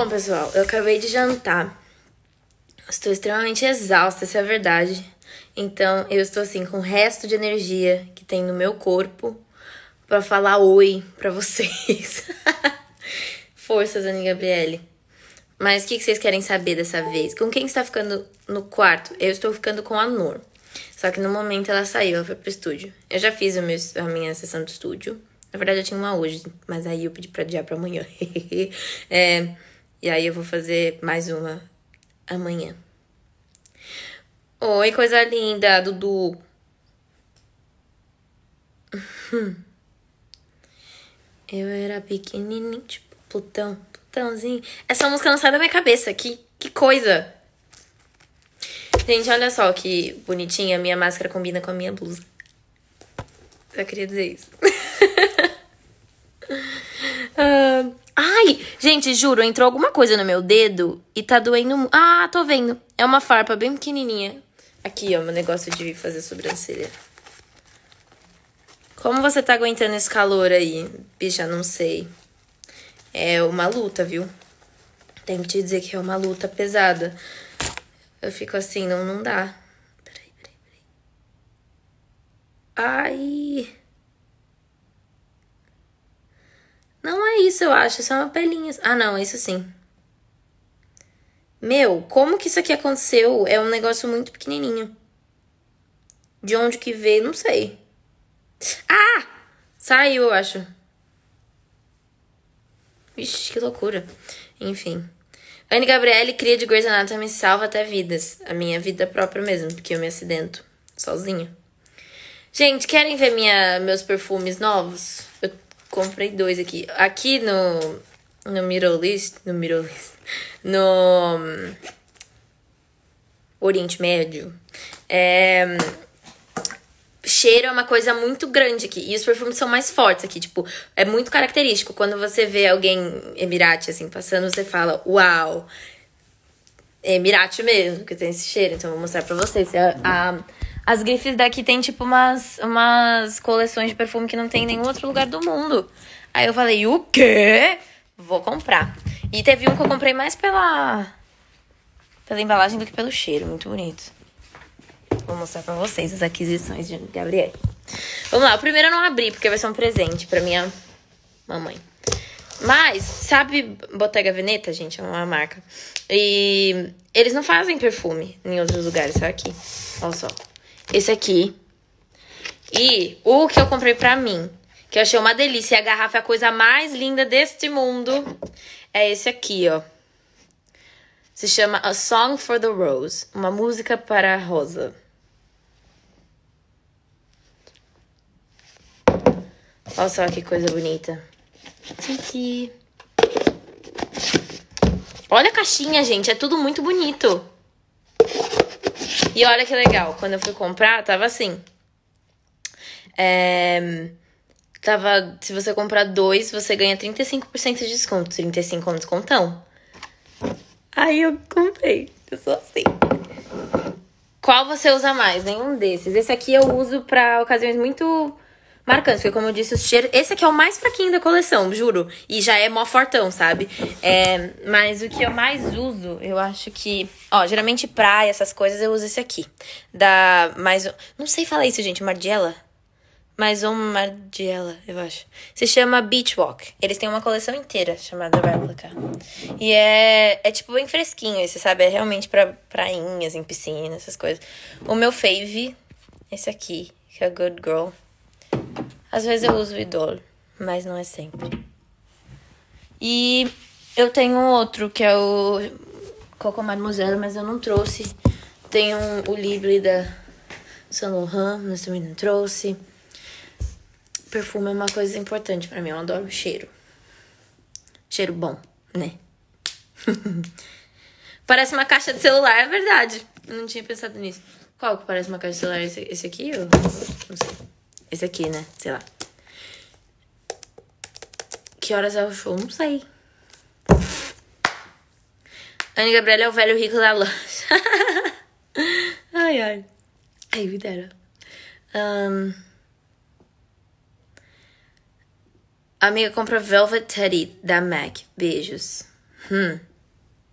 Bom, pessoal, eu acabei de jantar. Estou extremamente exausta, essa é a verdade. Então, eu estou assim com o resto de energia que tem no meu corpo para falar oi para vocês. Forças, Ana Gabriele. Mas o que, que vocês querem saber dessa vez? Com quem está ficando no quarto? Eu estou ficando com a Nor. Só que no momento ela saiu, ela foi pro estúdio. Eu já fiz meu, a minha sessão do estúdio. Na verdade, eu tinha uma hoje, mas aí eu pedi pra adiar pra amanhã. é, e aí eu vou fazer mais uma amanhã. Oi, coisa linda, Dudu. Eu era pequenininho, tipo putão putãozinho Essa música não sai da minha cabeça, que, que coisa. Gente, olha só que bonitinha, a minha máscara combina com a minha blusa. Só queria dizer isso. ah, Ai, gente, juro, entrou alguma coisa no meu dedo e tá doendo. Ah, tô vendo. É uma farpa bem pequenininha. Aqui, ó, meu negócio de fazer sobrancelha. Como você tá aguentando esse calor aí? Bicha, não sei. É uma luta, viu? Tenho que te dizer que é uma luta pesada. Eu fico assim, não, não dá. Peraí, peraí, peraí. Ai. Não é isso, eu acho. É uma pelinha. Ah, não, é isso sim. Meu, como que isso aqui aconteceu? É um negócio muito pequenininho. De onde que veio, não sei. Ah! Saiu, eu acho. Ixi, que loucura. Enfim. Anne Gabriele, cria de Grey's Anatomy, salva até vidas. A minha vida própria mesmo, porque eu me acidento sozinha. Gente, querem ver minha, meus perfumes novos? Eu comprei dois aqui. Aqui no. No Middle East. No Middle East. No. Hum, Oriente Médio. É hum, cheiro é uma coisa muito grande aqui. E os perfumes são mais fortes aqui, tipo, é muito característico. Quando você vê alguém Emirate, assim, passando, você fala, uau, é Emirate mesmo, que tem esse cheiro. Então, eu vou mostrar pra vocês. É a, a, as grifes daqui tem, tipo, umas, umas coleções de perfume que não tem em nenhum outro lugar do mundo. Aí eu falei, o quê? Vou comprar. E teve um que eu comprei mais pela. pela embalagem do que pelo cheiro. Muito bonito. Vou mostrar pra vocês as aquisições de Gabriel. Vamos lá, o primeiro eu não abri, porque vai ser um presente pra minha mamãe. Mas, sabe Bottega Veneta, gente? É uma marca. E eles não fazem perfume em outros lugares, só aqui. Olha só. Esse aqui. E o que eu comprei pra mim, que eu achei uma delícia. E a garrafa é a coisa mais linda deste mundo. É esse aqui, ó. Se chama A Song for the Rose. Uma música para a rosa. Olha só que coisa bonita. Tiki. Olha a caixinha, gente. É tudo muito bonito. E olha que legal, quando eu fui comprar, tava assim. É, tava, se você comprar dois, você ganha 35% de desconto. 35 é um descontão. Aí eu comprei. Eu sou assim. Qual você usa mais? Nenhum desses. Esse aqui eu uso pra ocasiões muito marcantes. Porque, como eu disse, cheiros... esse aqui é o mais fraquinho da coleção, juro. E já é mó fortão, sabe? É, mas o que eu mais uso, eu acho que. Ó, geralmente praia, essas coisas, eu uso esse aqui. Da. Mais. Não sei falar isso, gente. Margiela? mais um Margiela, eu acho. Se chama Beach Walk. Eles têm uma coleção inteira chamada Replica. E é, é tipo bem fresquinho, esse, sabe? É realmente pra prainhas, em piscina, essas coisas. O meu fave, esse aqui, que é Good Girl. Às vezes eu uso o idolo, mas não é sempre. E eu tenho outro que é o Coco Mademoiselle, mas eu não trouxe. Tem um, o Libre da Saint Laurent, mas também não trouxe. Perfume é uma coisa importante para mim, eu adoro cheiro. Cheiro bom, né? parece uma caixa de celular, é verdade. Não tinha pensado nisso. Qual que parece uma caixa de celular? Esse, esse aqui? Ou... não sei. Esse aqui, né? Sei lá. Que horas é o show? Não sei. Ana Gabriela é o velho rico da loja. ai, ai. Ai, me dera. Um... Amiga compra Velvet Teddy da MAC. Beijos. Hum.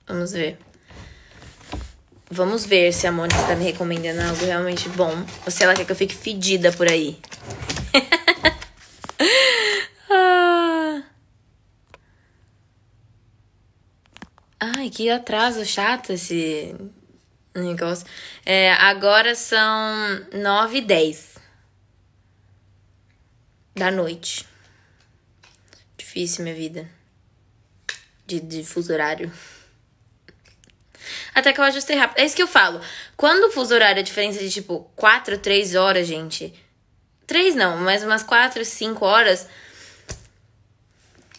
Vamos ver. Vamos ver se a Mônica está me recomendando algo realmente bom. Ou se ela quer que eu fique fedida por aí. Ah. Ai, que atraso chato esse negócio. É, agora são 9 e 10 da noite. Difícil, minha vida. De, de fuso horário até que eu ajustei rápido. É isso que eu falo. Quando o fuso horário é diferença de tipo 4, 3 horas, gente. 3 não, mas umas 4, 5 horas.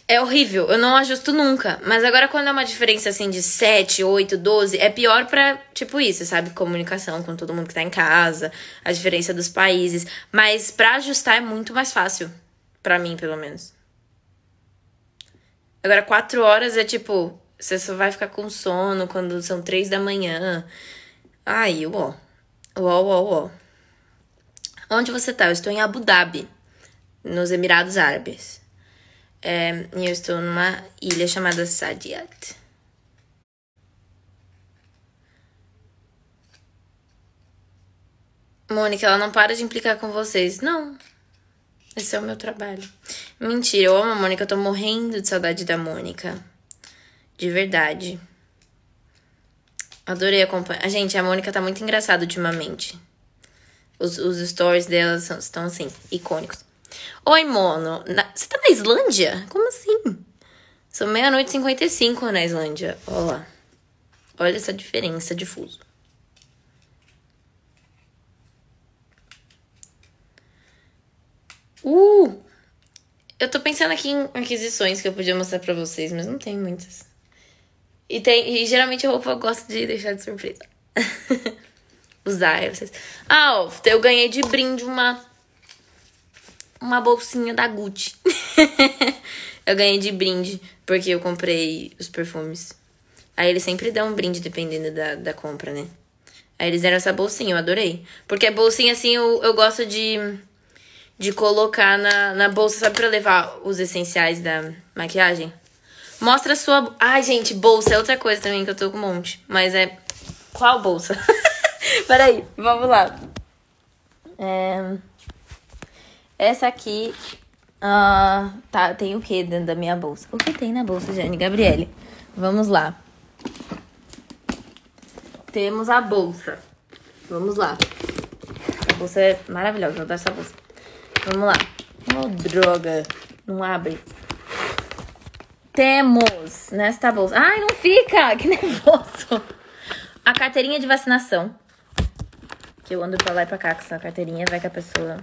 É horrível, eu não ajusto nunca. Mas agora, quando é uma diferença assim de 7, 8, 12, é pior pra, tipo, isso, sabe? Comunicação com todo mundo que tá em casa, a diferença dos países. Mas pra ajustar é muito mais fácil. Pra mim, pelo menos. Agora, 4 horas é tipo, você só vai ficar com sono quando são três da manhã. Aí, uó. Uó, uó, uó. Onde você tá? Eu estou em Abu Dhabi, nos Emirados Árabes. É, e eu estou numa ilha chamada Sadiat. Mônica, ela não para de implicar com vocês. Não. Esse é o meu trabalho. Mentira, eu amo a Mônica, eu tô morrendo de saudade da Mônica. De verdade. Adorei acompanhar. Ah, gente, a Mônica tá muito engraçada ultimamente. Os, os stories dela são, estão assim, icônicos. Oi, Mono. Na... Você tá na Islândia? Como assim? São meia-noite e 55 na Islândia. Olha lá. Olha essa diferença de fuso. Uh! Eu tô pensando aqui em aquisições que eu podia mostrar pra vocês, mas não tem muitas. E, tem, e geralmente a roupa eu gosto de deixar de surpresa. Usar. Vocês... Ah, ó, eu ganhei de brinde uma. Uma bolsinha da Gucci. eu ganhei de brinde, porque eu comprei os perfumes. Aí eles sempre dão um brinde, dependendo da, da compra, né? Aí eles deram essa bolsinha, eu adorei. Porque a bolsinha, assim, eu, eu gosto de, de colocar na, na bolsa, sabe, pra levar os essenciais da maquiagem? Mostra a sua. Ai, gente, bolsa é outra coisa também que eu tô com um monte. Mas é. Qual bolsa? Peraí, vamos lá. É... Essa aqui. Uh, tá, tem o que dentro da minha bolsa? O que tem na bolsa, Jane Gabriele? Vamos lá. Temos a bolsa. Vamos lá. A bolsa é maravilhosa, eu adoro essa bolsa. Vamos lá. Oh, droga. Não abre temos nesta né? tá bolsa. Ai, não fica! Que nervoso! A carteirinha de vacinação. Que eu ando pra lá e pra cá com essa carteirinha, vai que a pessoa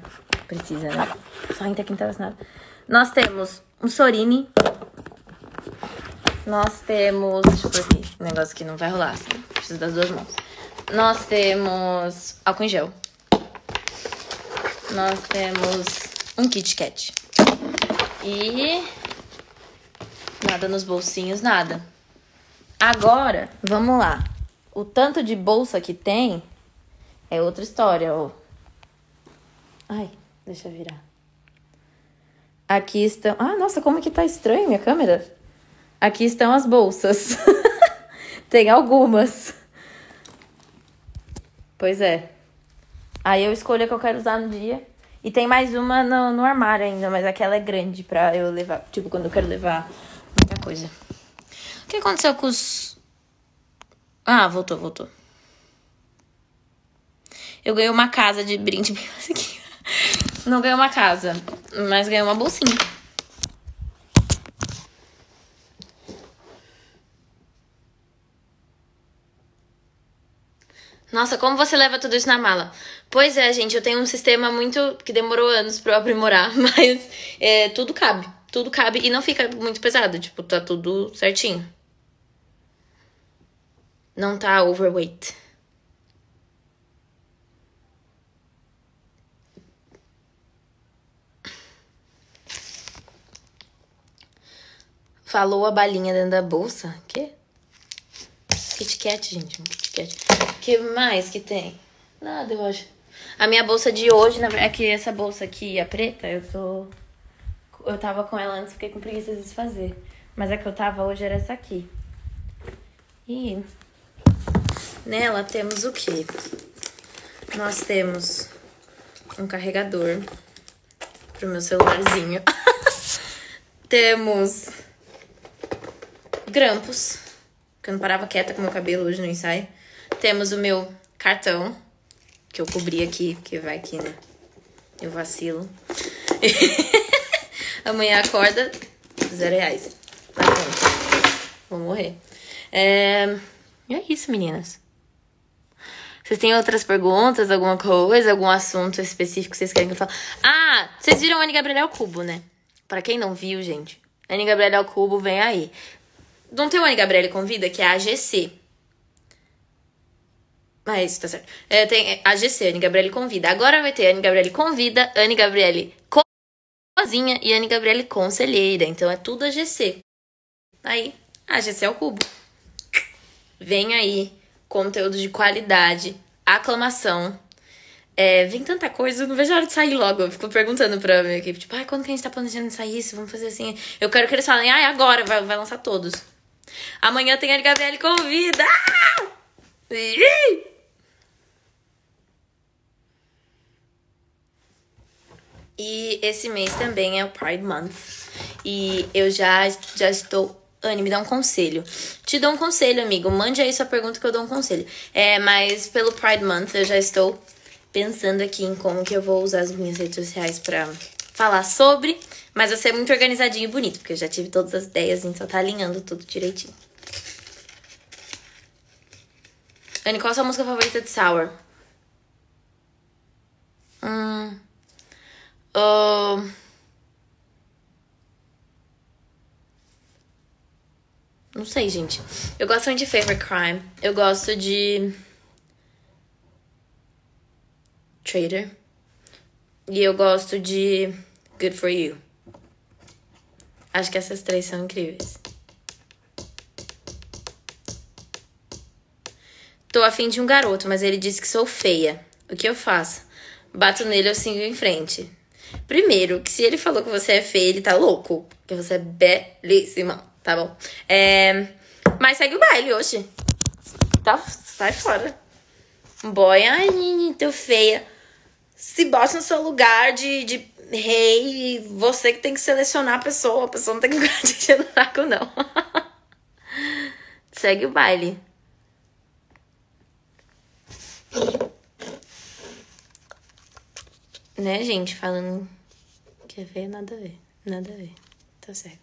precisa, né? Só entra quem tá vacinado. Nós temos um Sorine. Nós temos. Deixa eu pôr aqui. Um negócio que não vai rolar, assim. Preciso das duas mãos. Nós temos álcool em gel. Nós temos um Kit Kat. E nada nos bolsinhos, nada. Agora, vamos lá. O tanto de bolsa que tem é outra história, ó. Ai, deixa eu virar. Aqui estão. Ah, nossa, como que tá estranho minha câmera? Aqui estão as bolsas. tem algumas. Pois é. Aí eu escolho a que eu quero usar no dia. E tem mais uma no, no armário ainda, mas aquela é grande pra eu levar. Tipo, quando eu quero levar coisa. O que aconteceu com os. Ah, voltou, voltou. Eu ganhei uma casa de brinde. Não ganhei uma casa, mas ganhei uma bolsinha. Nossa, como você leva tudo isso na mala? Pois é, gente, eu tenho um sistema muito. que demorou anos pra eu aprimorar, mas é, tudo cabe tudo cabe e não fica muito pesado, tipo, tá tudo certinho. Não tá overweight. Falou a balinha dentro da bolsa. Quê? Kit Kat, gente. Um Kit Kat. que mais que tem? Nada, eu acho. A minha bolsa de hoje, na verdade, é que essa bolsa aqui, a preta, eu tô... Eu tava com ela antes, fiquei com preguiça de desfazer. Mas a que eu tava hoje era essa aqui. E nela temos o que? Nós temos um carregador pro meu celularzinho. temos grampos, que eu não parava quieta com meu cabelo hoje no ensaio. Temos o meu cartão, que eu cobri aqui, porque vai aqui né? eu vacilo. Amanhã acorda, zero reais. Na tá conta. Vou morrer. É... E é isso, meninas. Vocês têm outras perguntas, alguma coisa, algum assunto específico que vocês querem que eu fale? Ah, vocês viram Anne Gabriela Cubo, né? Para quem não viu, gente, Anne Gabriela Cubo vem aí. Não tem o Anne Gabriela Convida, que é a AGC. Mas ah, isso tá certo. É, tem é, a GC, Anne Gabriele Convida. Agora vai ter Anne Gabriele Convida, Anne Gabriele Co sozinha e Anne Gabriele conselheira. Então é tudo a GC. Tá aí, a GC é o cubo. Vem aí, conteúdo de qualidade, aclamação. É, vem tanta coisa, eu não vejo a hora de sair logo. Eu fico perguntando pra minha equipe, tipo, ai, quando que a gente tá planejando sair isso? Vamos fazer assim. Eu quero que eles falem, ai, agora, vai, vai lançar todos. Amanhã tem a Gabriele convida! Ah! E esse mês também é o Pride Month. E eu já, já estou. Anne, me dá um conselho. Te dou um conselho, amigo. Mande aí sua pergunta que eu dou um conselho. É, mas pelo Pride Month eu já estou pensando aqui em como que eu vou usar as minhas redes sociais para falar sobre. Mas vai ser é muito organizadinho e bonito, porque eu já tive todas as ideias, só então tá alinhando tudo direitinho. Anne, qual a sua música favorita de Sour? Hum. Não sei, gente. Eu gosto muito de Favorite Crime. Eu gosto de. Trader. E eu gosto de Good For You. Acho que essas três são incríveis. Tô afim de um garoto, mas ele disse que sou feia. O que eu faço? Bato nele ou sigo em frente. Primeiro, que se ele falou que você é feia, ele tá louco. Porque você é belíssima, tá bom? É... Mas segue o baile hoje. Tá, sai fora. Boy, ai, tu tô feia. Se bota no seu lugar de, de rei. você que tem que selecionar a pessoa. A pessoa não tem lugar de generaco, não. segue o baile. Né, gente? Falando. Quer ver? Nada a ver. Nada a ver. Tá certo.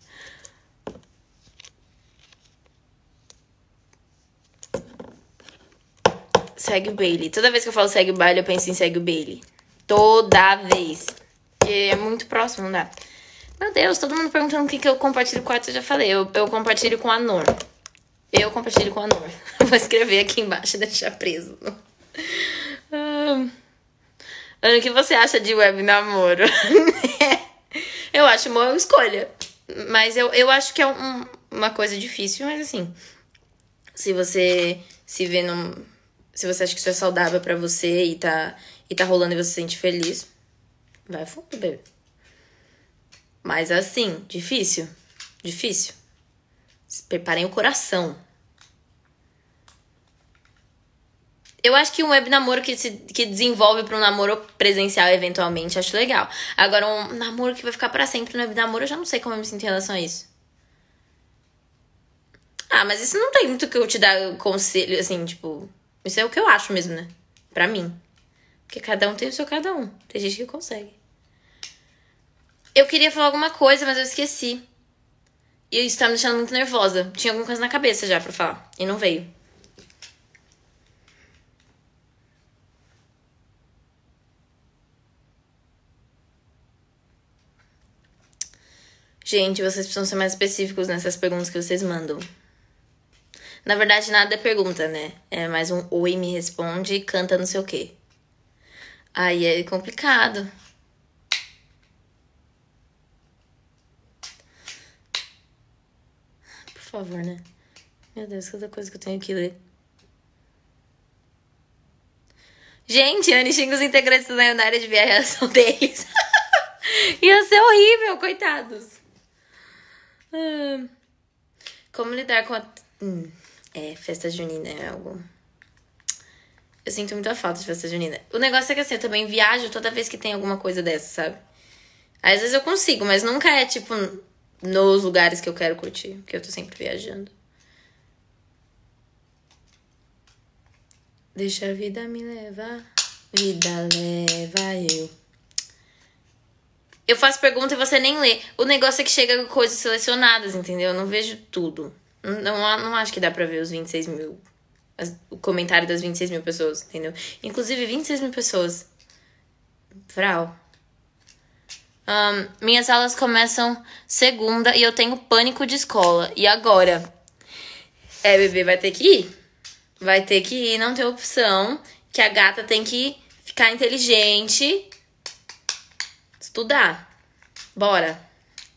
Segue o Bailey. Toda vez que eu falo segue o baile, eu penso em segue o Bailey. Toda vez. Porque é muito próximo, não dá. Meu Deus, todo mundo perguntando o que, que eu compartilho com a Eu já falei, eu, eu compartilho com a Nor. Eu compartilho com a Nor. Vou escrever aqui embaixo e deixar preso. Ah. Ana, o que você acha de web namoro? eu acho uma escolha. Mas eu, eu acho que é um, uma coisa difícil, mas assim. Se você se vê num. Se você acha que isso é saudável para você e tá, e tá rolando e você se sente feliz, vai fundo, bebê. Mas assim, difícil. Difícil. Preparem o coração. Eu acho que um web namoro que, se, que desenvolve para um namoro presencial eventualmente, acho legal. Agora, um namoro que vai ficar para sempre no web namoro, eu já não sei como eu me sinto em relação a isso. Ah, mas isso não tem muito que eu te dar conselho, assim, tipo. Isso é o que eu acho mesmo, né? Pra mim. Porque cada um tem o seu cada um. Tem gente que consegue. Eu queria falar alguma coisa, mas eu esqueci. E isso tá me deixando muito nervosa. Tinha alguma coisa na cabeça já pra falar. E não veio. Gente, vocês precisam ser mais específicos nessas perguntas que vocês mandam. Na verdade, nada é pergunta, né? É mais um oi, me responde e canta não sei o quê. Aí é complicado. Por favor, né? Meu Deus, cada coisa que eu tenho que ler. Gente, Anne xinga os integrantes da área de viajação deles. Ia ser horrível, coitados. Hum. Como lidar com a. Hum, é, festa junina é algo. Eu sinto muita falta de festa junina. O negócio é que assim, eu também viajo toda vez que tem alguma coisa dessa, sabe? Às vezes eu consigo, mas nunca é tipo nos lugares que eu quero curtir, porque eu tô sempre viajando. Deixa a vida me levar, vida leva eu. Eu faço pergunta e você nem lê. O negócio é que chega coisas selecionadas, entendeu? Eu não vejo tudo. Não, não acho que dá pra ver os 26 mil. As, o comentário das 26 mil pessoas, entendeu? Inclusive, 26 mil pessoas. Vral. Um, minhas aulas começam segunda e eu tenho pânico de escola. E agora? É, bebê, vai ter que ir. Vai ter que ir, não tem opção. Que a gata tem que ficar inteligente Estudar. Bora.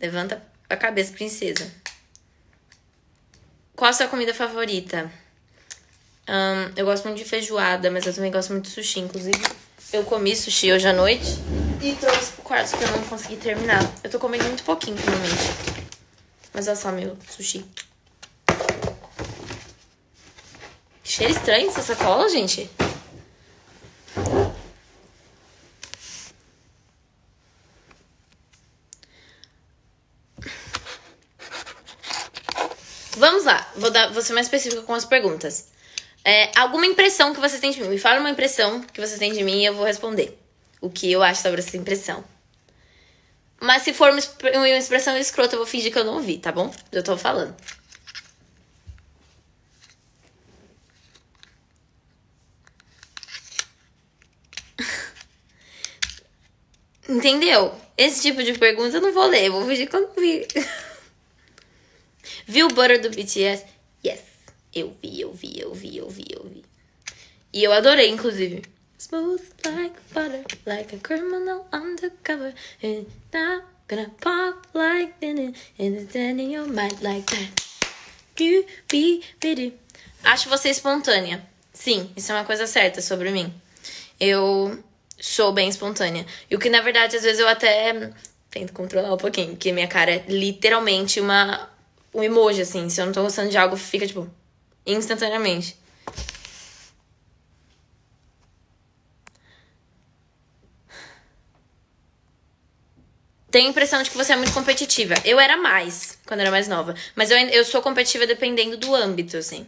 Levanta a cabeça, princesa. Qual a sua comida favorita? Um, eu gosto muito de feijoada, mas eu também gosto muito de sushi. Inclusive, eu comi sushi hoje à noite e trouxe pro quarto porque eu não consegui terminar. Eu tô comendo muito pouquinho finalmente. Mas olha só meu sushi. Cheiro estranho essa sacola, gente. dar, vou ser mais específica com as perguntas. É, alguma impressão que você tem de mim? Me fala uma impressão que você tem de mim e eu vou responder o que eu acho sobre essa impressão. Mas se for uma expressão escrota, eu vou fingir que eu não ouvi, tá bom? Eu tô falando. Entendeu? Esse tipo de pergunta eu não vou ler, eu vou fingir que eu não vi. Viu o Butter do BTS? Yes, eu vi, eu vi, eu vi, eu vi, eu vi. E eu adorei, inclusive. Smooth like butter, like a criminal undercover. And not gonna pop like venom, and it's in your mind like that. You be pretty. Acho você espontânea. Sim, isso é uma coisa certa sobre mim. Eu sou bem espontânea. E o que na verdade às vezes eu até tento controlar um pouquinho, porque minha cara é literalmente uma um emoji, assim. Se eu não tô gostando de algo, fica, tipo, instantaneamente. tenho a impressão de que você é muito competitiva. Eu era mais, quando era mais nova. Mas eu, eu sou competitiva dependendo do âmbito, assim.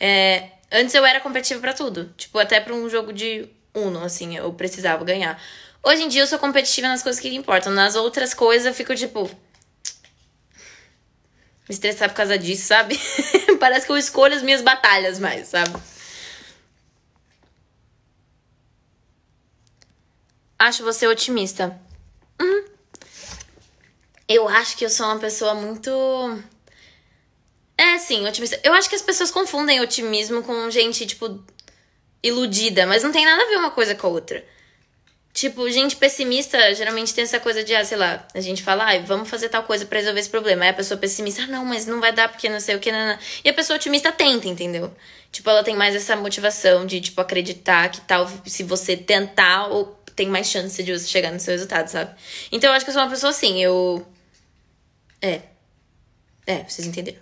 É, antes eu era competitiva para tudo. Tipo, até pra um jogo de Uno, assim, eu precisava ganhar. Hoje em dia eu sou competitiva nas coisas que importam. Nas outras coisas eu fico, tipo, me estressar por causa disso, sabe? Parece que eu escolho as minhas batalhas mais, sabe? Acho você otimista. Uhum. Eu acho que eu sou uma pessoa muito. É, sim, otimista. Eu acho que as pessoas confundem otimismo com gente, tipo, iludida, mas não tem nada a ver uma coisa com a outra. Tipo, gente pessimista geralmente tem essa coisa de, ah, sei lá, a gente fala, ah, vamos fazer tal coisa pra resolver esse problema. Aí a pessoa pessimista, ah, não, mas não vai dar porque não sei o que, não, não. E a pessoa otimista tenta, entendeu? Tipo, ela tem mais essa motivação de, tipo, acreditar que tal, se você tentar, ou tem mais chance de você chegar no seu resultado, sabe? Então eu acho que eu sou uma pessoa assim, eu. É. É, vocês entenderam.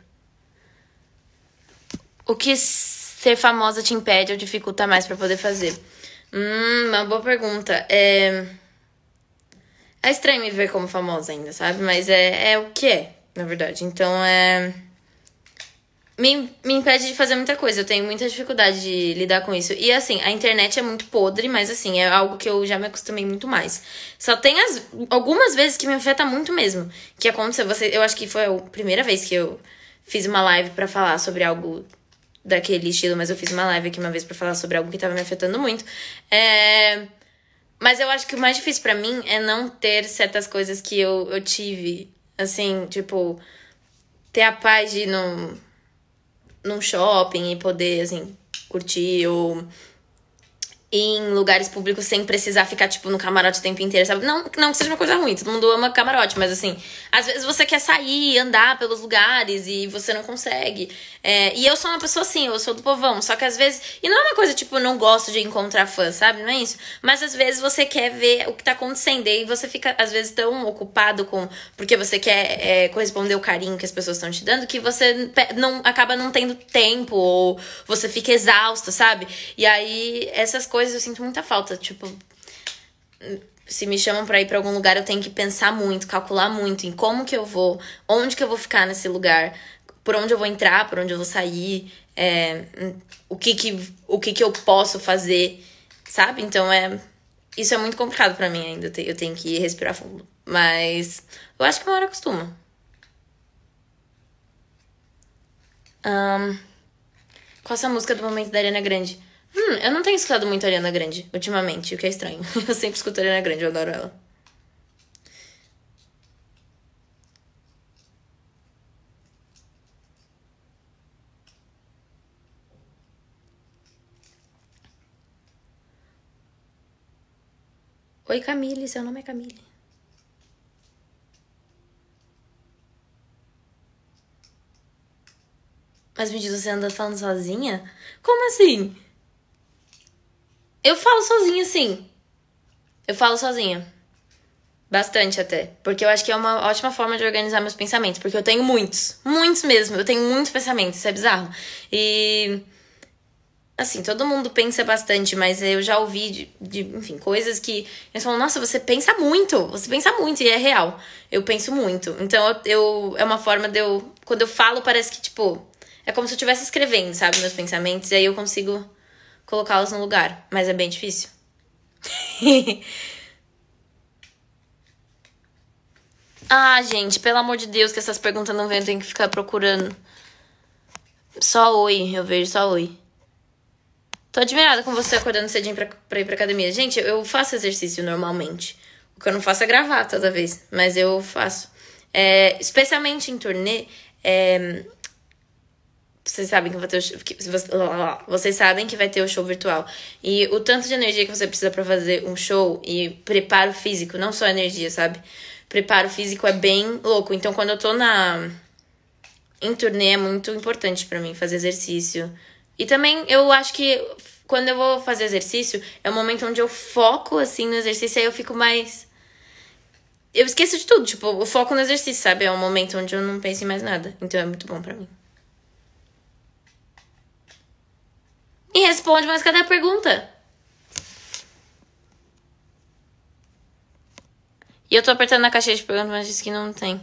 O que ser famosa te impede ou dificulta mais para poder fazer? Hum, uma boa pergunta. É... é estranho me ver como famosa ainda, sabe? Mas é, é o que é, na verdade. Então é. Me, me impede de fazer muita coisa, eu tenho muita dificuldade de lidar com isso. E assim, a internet é muito podre, mas assim, é algo que eu já me acostumei muito mais. Só tem as, algumas vezes que me afeta muito mesmo. Que aconteceu, você, eu acho que foi a primeira vez que eu fiz uma live para falar sobre algo daquele estilo, mas eu fiz uma live aqui uma vez para falar sobre algo que tava me afetando muito. É... Mas eu acho que o mais difícil para mim é não ter certas coisas que eu, eu tive. Assim, tipo, ter a paz de ir num, num shopping e poder, assim, curtir ou em lugares públicos sem precisar ficar, tipo, no camarote o tempo inteiro, sabe? Não, não que seja uma coisa ruim, todo mundo ama camarote, mas assim, às vezes você quer sair, andar pelos lugares e você não consegue. É, e eu sou uma pessoa assim, eu sou do povão, só que às vezes. E não é uma coisa, tipo, não gosto de encontrar fã, sabe? Não é isso? Mas às vezes você quer ver o que tá acontecendo e você fica, às vezes, tão ocupado com. Porque você quer é, corresponder o carinho que as pessoas estão te dando que você não acaba não tendo tempo ou você fica exausto, sabe? E aí essas coisas coisas eu sinto muita falta. Tipo, se me chamam para ir para algum lugar, eu tenho que pensar muito, calcular muito em como que eu vou, onde que eu vou ficar nesse lugar, por onde eu vou entrar, por onde eu vou sair, é, o que que o que que eu posso fazer, sabe? Então é isso é muito complicado para mim ainda. Eu tenho que respirar fundo, mas eu acho que uma hora costuma Um, qual essa música do momento da Ariana Grande? Hum, eu não tenho escutado muito a Ariana Grande ultimamente, o que é estranho. Eu sempre escuto a Ariana Grande, eu adoro ela. Oi Camille, seu nome é Camille. Mas me diz, você anda falando sozinha? Como assim? Eu falo sozinha, sim. Eu falo sozinha. Bastante até. Porque eu acho que é uma ótima forma de organizar meus pensamentos. Porque eu tenho muitos. Muitos mesmo. Eu tenho muitos pensamentos. Isso é bizarro. E. Assim, todo mundo pensa bastante, mas eu já ouvi de, de enfim, coisas que eles falam, nossa, você pensa muito, você pensa muito, e é real. Eu penso muito. Então eu, eu é uma forma de eu. Quando eu falo, parece que, tipo, é como se eu estivesse escrevendo, sabe, meus pensamentos, e aí eu consigo colocá-los no lugar, mas é bem difícil. ah, gente, pelo amor de Deus, que essas perguntas não vêm, eu tenho que ficar procurando. Só oi, eu vejo só oi. Tô admirada com você acordando cedinho pra, pra ir pra academia. Gente, eu faço exercício normalmente. O que eu não faço é gravar toda vez, mas eu faço. É, especialmente em turnê, é, vocês sabem que vai ter o show, que, vocês sabem que vai ter o show virtual. E o tanto de energia que você precisa para fazer um show e preparo físico, não só energia, sabe? Preparo físico é bem louco. Então quando eu tô na em turnê é muito importante para mim fazer exercício. E também eu acho que quando eu vou fazer exercício, é um momento onde eu foco assim no exercício aí eu fico mais eu esqueço de tudo, tipo, o foco no exercício, sabe? É um momento onde eu não penso em mais nada. Então é muito bom para mim. e responde, mas cadê a pergunta? E eu tô apertando na caixinha de perguntas, mas diz que não tem.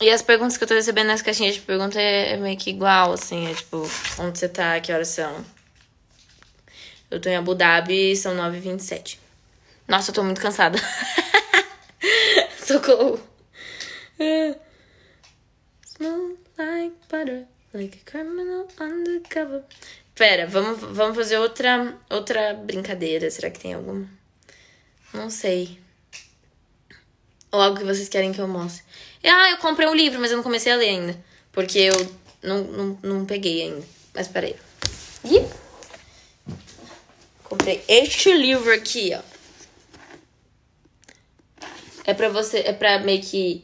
E as perguntas que eu tô recebendo nas caixinhas de perguntas é, é, meio que igual, assim, é tipo, onde você tá, que horas são? Eu tô em Abu Dhabi, são 9h27. Nossa, eu tô muito cansada. Socorro. É. Smell like butter. Like a criminal undercover. Pera, vamos, vamos fazer outra, outra brincadeira. Será que tem alguma? Não sei. Ou algo que vocês querem que eu mostre. Ah, eu comprei um livro, mas eu não comecei a ler ainda. Porque eu não, não, não peguei ainda. Mas peraí. Ih! Comprei este livro aqui, ó. É pra você. É pra meio que.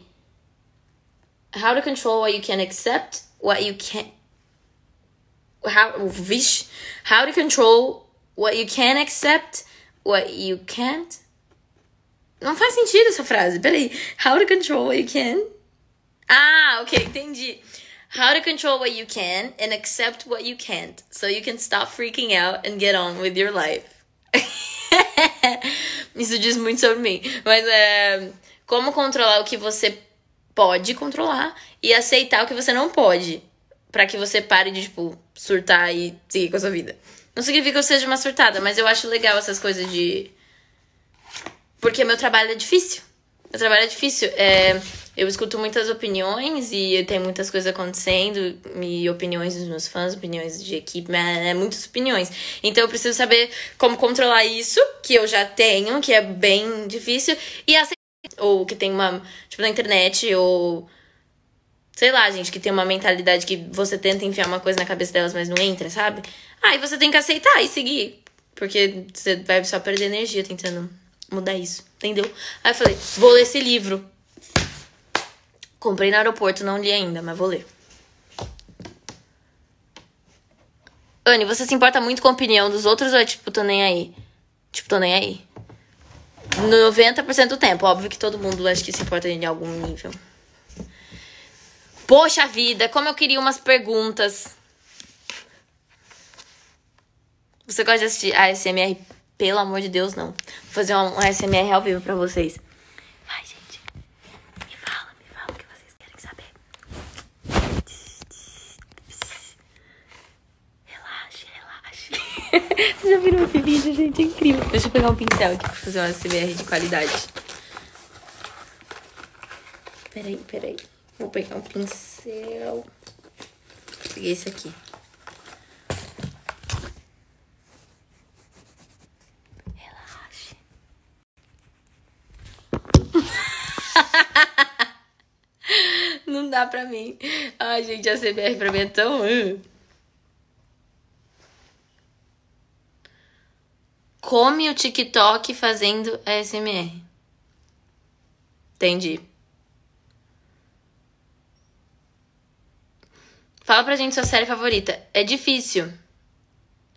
How to control what you can accept what you can how vish how to control what you can accept, what you can't. Não faz sentido essa frase. Peraí. How to control what you can? Ah, ok, entendi. How to control what you can and accept what you can't, so you can stop freaking out and get on with your life. Isso diz muito sobre mim. Mas é. Como controlar o que você pode controlar e aceitar o que você não pode, para que você pare de, tipo, surtar e seguir com a sua vida. Não significa que eu seja uma surtada, mas eu acho legal essas coisas de. Porque meu trabalho é difícil. Meu trabalho é difícil. É... Eu escuto muitas opiniões e tem muitas coisas acontecendo, e opiniões dos meus fãs, opiniões de equipe, é muitas opiniões. Então eu preciso saber como controlar isso, que eu já tenho, que é bem difícil, e aceitar. Ou que tem uma. Tipo, na internet, ou. Sei lá, gente, que tem uma mentalidade que você tenta enfiar uma coisa na cabeça delas, mas não entra, sabe? Aí ah, você tem que aceitar e seguir. Porque você vai só perder energia tentando mudar isso, entendeu? Aí eu falei, vou ler esse livro. Comprei no aeroporto, não li ainda, mas vou ler. Anne, você se importa muito com a opinião dos outros ou é tipo, tô nem aí? Tipo, tô nem aí. 90% do tempo. Óbvio que todo mundo acho que se importa em algum nível. Poxa vida, como eu queria umas perguntas. Você gosta de assistir ASMR? Pelo amor de Deus, não. Vou fazer um ASMR ao vivo pra vocês. Vocês já viram esse vídeo, gente? É incrível. Deixa eu pegar um pincel aqui pra fazer uma CBR de qualidade. Peraí, peraí. Vou pegar um pincel. Peguei esse aqui. relaxa Não dá pra mim. Ai, gente, a CBR pra mim é tão... come o TikTok fazendo ASMR. Entendi. Fala pra gente sua série favorita. É difícil.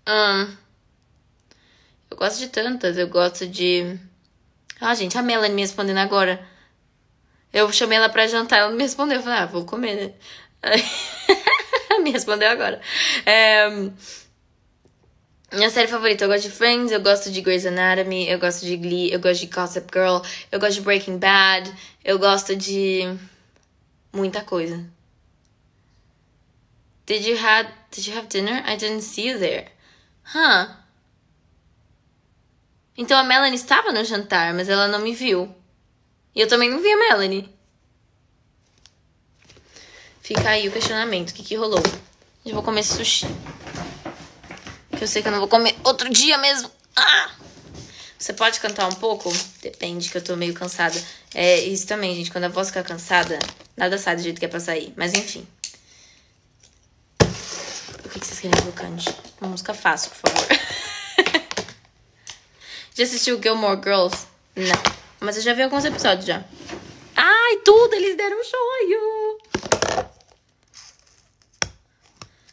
Hum. Eu gosto de tantas. Eu gosto de. Ah, gente, a Melanie me respondendo agora. Eu chamei ela pra jantar, ela não me respondeu. Eu falei, ah, vou comer, né? me respondeu agora. É. Minha série favorita, eu gosto de Friends, eu gosto de Grey's Anatomy, eu gosto de Glee, eu gosto de Gossip Girl, eu gosto de Breaking Bad, eu gosto de muita coisa. Did you had did you have dinner? I didn't see you there. Huh. Então a Melanie estava no jantar, mas ela não me viu. E eu também não vi a Melanie. Fica aí o questionamento, o que que rolou? Eu vou comer sushi. Que eu sei que eu não vou comer outro dia mesmo. Ah! Você pode cantar um pouco? Depende, que eu tô meio cansada. É isso também, gente. Quando a voz fica cansada, nada sai do jeito que é pra sair. Mas enfim. O que, vocês querem que eu cante? Uma música fácil, por favor. já assistiu Gilmore Girls? Não. Mas eu já vi alguns episódios já. Ai, tudo! Eles deram um show!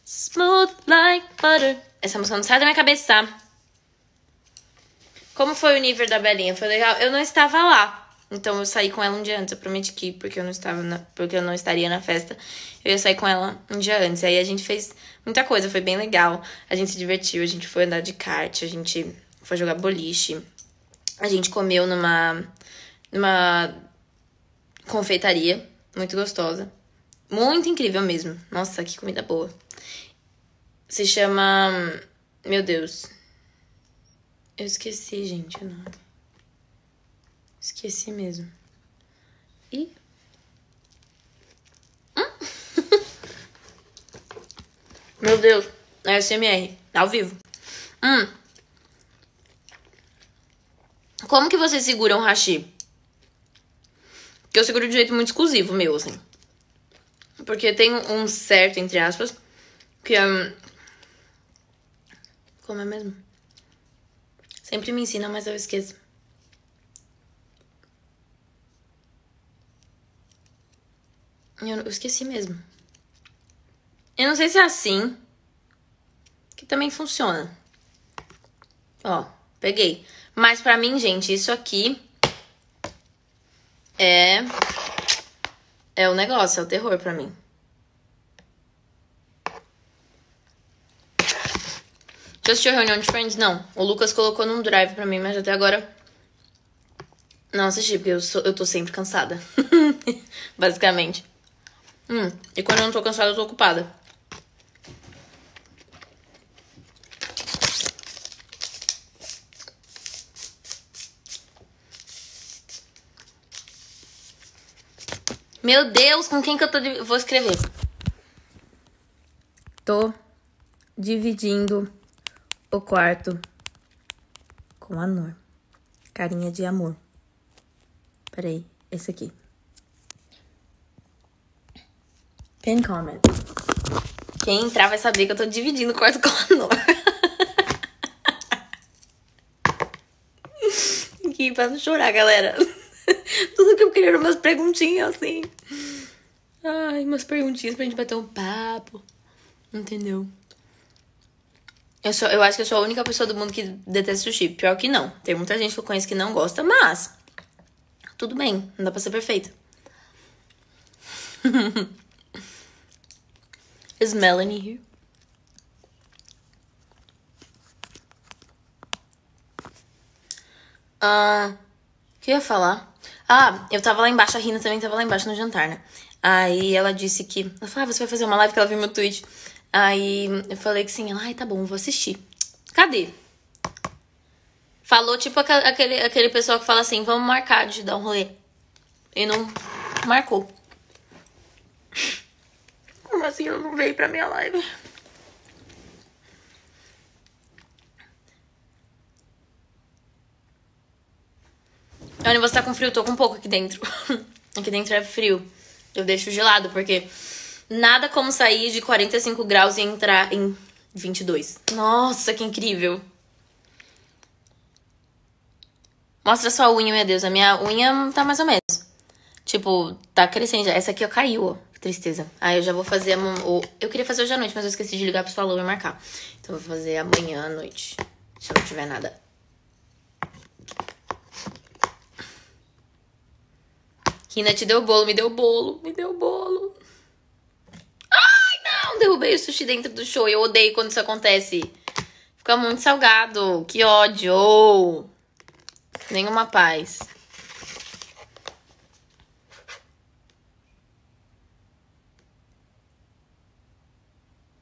Smooth like butter. Essa música não sai da minha cabeça. Tá? Como foi o nível da Belinha? Foi legal? Eu não estava lá. Então eu saí com ela um dia antes. Eu prometi que porque eu não estava na, porque eu não estaria na festa, eu ia sair com ela um dia antes. Aí a gente fez muita coisa, foi bem legal. A gente se divertiu, a gente foi andar de kart, a gente foi jogar boliche. A gente comeu numa numa confeitaria muito gostosa. Muito incrível mesmo. Nossa, que comida boa. Se chama. Meu Deus. Eu esqueci, gente, o nome. Esqueci mesmo. E. Hum? Meu Deus. É SMR. Ao vivo. Hum. Como que você segura um hashi? Que eu seguro de um jeito muito exclusivo, meu, assim. Porque tem um certo, entre aspas, que é hum, como é mesmo? Sempre me ensina, mas eu esqueço. Eu, eu esqueci mesmo. Eu não sei se é assim. Que também funciona. Ó, peguei. Mas pra mim, gente, isso aqui é. É o negócio, é o terror pra mim. Você assistiu a reunião de Friends? Não. O Lucas colocou num drive pra mim, mas até agora. Não assisti, porque eu, sou, eu tô sempre cansada. Basicamente. Hum, e quando eu não tô cansada, eu tô ocupada. Meu Deus, com quem que eu tô. Vou escrever. Tô dividindo o quarto com Nor, Carinha de amor. Peraí, esse aqui. Pin comment. Quem entrar vai saber que eu tô dividindo o quarto com amor. aqui pra não chorar, galera. Tudo que eu queria eram umas perguntinhas assim. Ai, umas perguntinhas pra gente bater um papo. Entendeu? Eu, sou, eu acho que eu sou a única pessoa do mundo que detesta sushi. Pior que não. Tem muita gente que eu conheço que não gosta, mas. Tudo bem, não dá pra ser perfeita. Is Melanie here? Ah, o que eu ia falar? Ah, eu tava lá embaixo, a Rina também tava lá embaixo no jantar, né? Aí ela disse que. Ela falou, ah, você vai fazer uma live que ela viu meu tweet. Aí eu falei que sim, ela, ai, tá bom, vou assistir. Cadê? Falou tipo aquele, aquele pessoal que fala assim, vamos marcar de dar um rolê. E não marcou. Como assim eu não veio pra minha live? Olha, você tá com frio, eu tô com um pouco aqui dentro. aqui dentro é frio. Eu deixo gelado, porque Nada como sair de 45 graus e entrar em 22. Nossa, que incrível! Mostra sua unha, meu Deus. A minha unha tá mais ou menos. Tipo, tá crescendo. Essa aqui, ó, caiu, ó. Que tristeza. Aí ah, eu já vou fazer a... Eu queria fazer hoje à noite, mas eu esqueci de ligar pro salão e marcar. Então eu vou fazer amanhã à noite. Se eu não tiver nada. Rina te deu bolo, me deu bolo, me deu bolo. Eu derrubei o sushi dentro do show. Eu odeio quando isso acontece. Fica muito salgado. Que ódio. Nenhuma paz.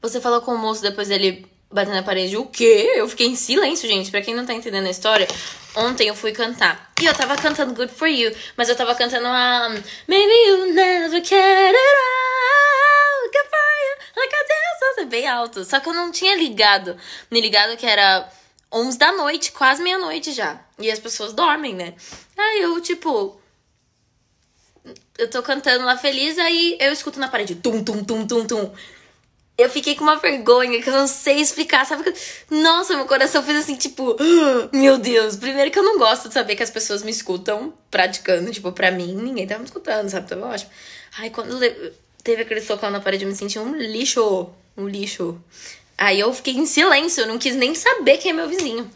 Você falou com o moço depois dele batendo na parede. O quê? Eu fiquei em silêncio, gente. Pra quem não tá entendendo a história, ontem eu fui cantar. E eu tava cantando Good For You, mas eu tava cantando a... Maybe you never cared at all bem alto. Só que eu não tinha ligado. Me ligado que era 11 da noite, quase meia-noite já. E as pessoas dormem, né? Aí eu, tipo. Eu tô cantando lá feliz, aí eu escuto na parede tum, tum, tum, tum, tum. Eu fiquei com uma vergonha que eu não sei explicar, sabe? Nossa, meu coração fez assim, tipo, meu Deus. Primeiro que eu não gosto de saber que as pessoas me escutam praticando, tipo, pra mim, ninguém tava tá me escutando, sabe? Tava ótimo. Então, Ai, quando teve aquele socão na parede, eu me senti um lixo um lixo. Aí eu fiquei em silêncio, eu não quis nem saber quem é meu vizinho.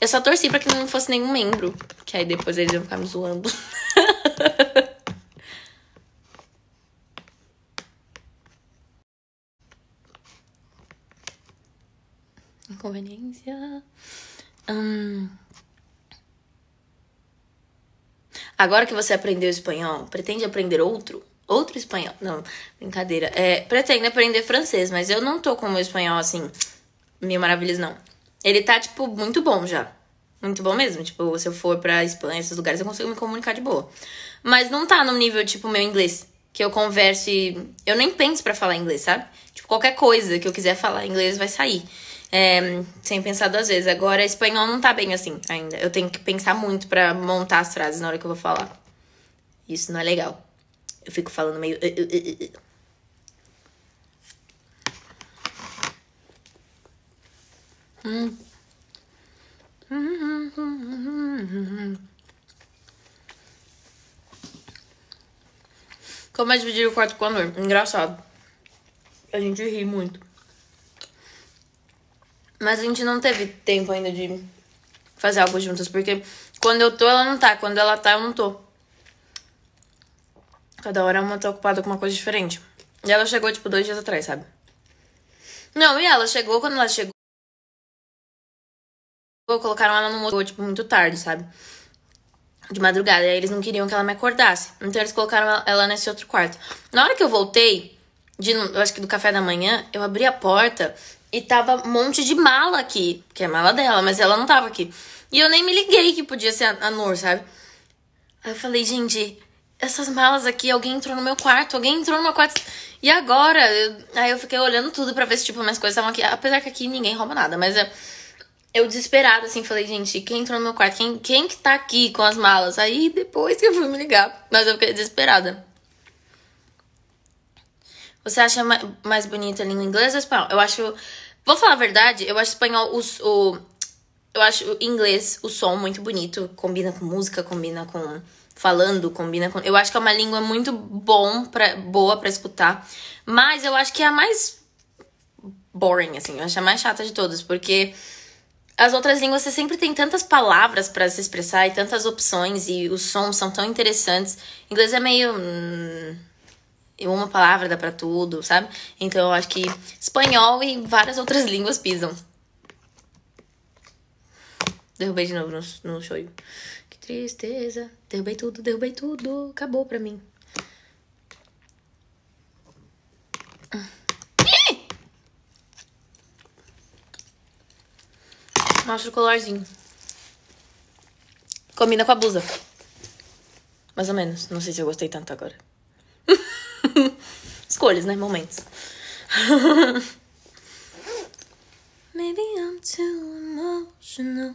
Eu só torci pra que não fosse nenhum membro, que aí depois eles iam ficar me zoando. Inconveniência. Hum. Agora que você aprendeu espanhol, pretende aprender outro? outro espanhol. Não, brincadeira. É, pretendo aprender francês, mas eu não tô com o meu espanhol assim, meio maravilhoso, não. Ele tá, tipo, muito bom já. Muito bom mesmo. Tipo, se eu for pra Espanha, esses lugares, eu consigo me comunicar de boa. Mas não tá no nível, tipo, meu inglês. Que eu converso e. Eu nem penso para falar inglês, sabe? Tipo, qualquer coisa que eu quiser falar inglês vai sair. É, sem pensar duas vezes. Agora, espanhol não tá bem assim ainda. Eu tenho que pensar muito para montar as frases na hora que eu vou falar. Isso não é legal. Eu fico falando meio. Uh, uh, uh, Como é dividir o quarto com a noiva? Engraçado. A gente ri muito. Mas a gente não teve tempo ainda de fazer algo juntas, porque quando eu tô, ela não tá. Quando ela tá, eu não tô. Cada hora uma tá ocupada com uma coisa diferente. E ela chegou, tipo, dois dias atrás, sabe? Não, e ela chegou quando ela chegou. Colocaram ela no motor, tipo, muito tarde, sabe? De madrugada. E aí eles não queriam que ela me acordasse. Então eles colocaram ela nesse outro quarto. Na hora que eu voltei, de, eu acho que do café da manhã, eu abri a porta e tava um monte de mala aqui. Que é mala dela, mas ela não tava aqui. E eu nem me liguei que podia ser a, a Nur, sabe? Aí eu falei, gente, essas malas aqui, alguém entrou no meu quarto, alguém entrou no meu quarto. E agora? Eu, aí eu fiquei olhando tudo para ver se, tipo, minhas coisas estavam aqui. Apesar que aqui ninguém rouba nada, mas eu, é, eu desesperada, assim, falei, gente, quem entrou no meu quarto? Quem, quem que tá aqui com as malas? Aí depois que eu fui me ligar, mas eu fiquei desesperada. Você acha mais bonita a língua inglesa ou espanhol? Eu acho. Vou falar a verdade, eu acho espanhol o. Eu acho inglês o som muito bonito. Combina com música, combina com falando, combina com. Eu acho que é uma língua muito bom pra, boa para escutar, mas eu acho que é a mais boring, assim, eu acho a mais chata de todas, porque as outras línguas você sempre tem tantas palavras para se expressar e tantas opções e os sons são tão interessantes. inglês é meio hum, uma palavra dá para tudo, sabe? Então eu acho que espanhol e várias outras línguas pisam. Derrubei de novo no, no Que tristeza. Derrubei tudo, derrubei tudo. Acabou pra mim. Ah. Mostra o colorzinho. Combina com a blusa. Mais ou menos. Não sei se eu gostei tanto agora. Escolhas, né? Momentos. Maybe I'm too emotional.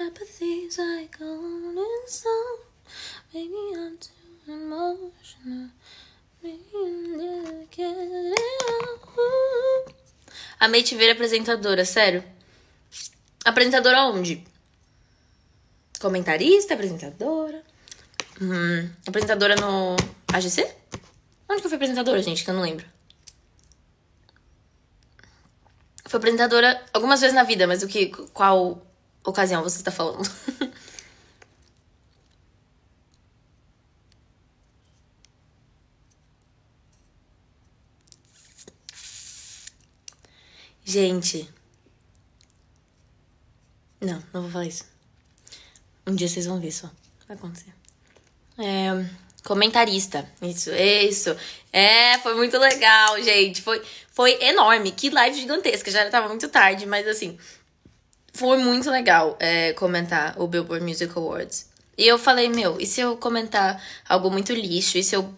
Apathy's like in song. Maybe I'm too emotional. Maybe I'm Amei te ver apresentadora, sério. Apresentadora onde? Comentarista, apresentadora. Hum, apresentadora no AGC? Onde que eu fui apresentadora, gente? Que eu não lembro. Fui apresentadora algumas vezes na vida, mas o que, qual ocasião você está falando? Gente. Não, não vou falar isso. Um dia vocês vão ver só. Vai acontecer. É, comentarista. Isso, isso. É, foi muito legal, gente. Foi, foi enorme. Que live gigantesca. Já tava muito tarde, mas assim. Foi muito legal é, comentar o Billboard Music Awards. E eu falei, meu, e se eu comentar algo muito lixo? E se eu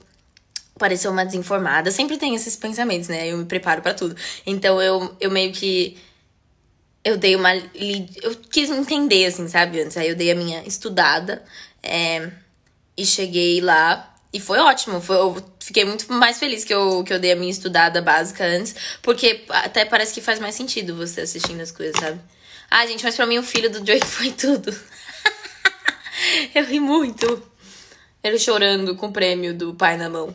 parecer uma desinformada. Sempre tem esses pensamentos, né? Eu me preparo para tudo. Então eu, eu meio que. Eu dei uma. Eu quis entender, assim, sabe? Antes. Aí eu dei a minha estudada. É... E cheguei lá. E foi ótimo. Foi, eu fiquei muito mais feliz que eu, que eu dei a minha estudada básica antes. Porque até parece que faz mais sentido você assistindo as coisas, sabe? Ah, gente, mas pra mim o filho do Joey foi tudo. eu ri muito. Ele chorando com o prêmio do pai na mão.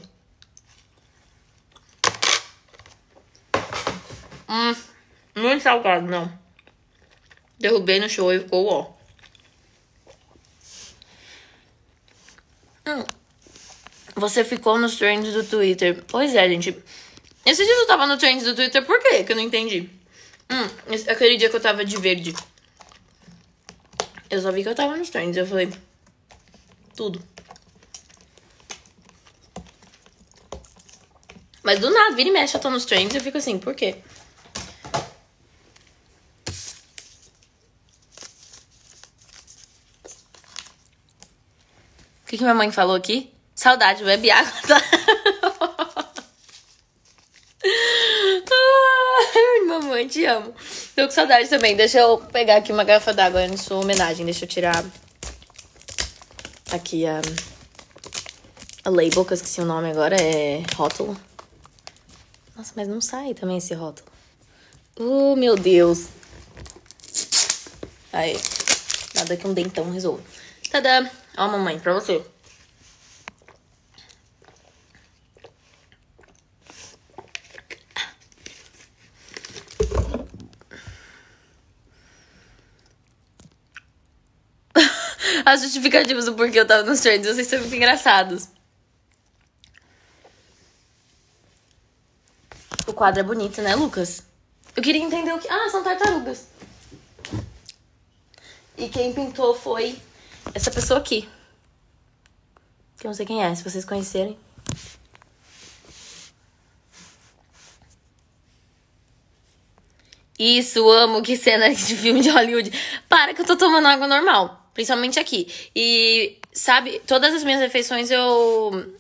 Hum, muito salgado, não. Derrubei no show e ficou ó. Hum. Você ficou nos trends do Twitter. Pois é, gente. Esse dia eu tava no trends do Twitter, por quê? Que eu não entendi. Hum, aquele dia que eu tava de verde. Eu só vi que eu tava nos trends. Eu falei. Tudo. Mas do nada, vira e mexe, eu tô nos trends. Eu fico assim, por quê? O que, que minha mãe falou aqui? Saudade, bebe água. Tá? Ah, ai, mamãe, te amo. Tô com saudade também. Deixa eu pegar aqui uma garrafa d'água em sua homenagem. Deixa eu tirar aqui a, a label, que eu esqueci o nome agora. É rótulo. Nossa, mas não sai também esse rótulo. Uh, meu Deus. Aí, nada que um dentão resolva. Tadã! Ó, mamãe, pra você. As justificativas do porquê eu tava nos trends, vocês são muito engraçados. O quadro é bonito, né, Lucas? Eu queria entender o que. Ah, são tartarugas. E quem pintou foi essa pessoa aqui. Que eu não sei quem é, se vocês conhecerem. Isso, amo que cena de filme de Hollywood. Para que eu tô tomando água normal, principalmente aqui. E sabe, todas as minhas refeições eu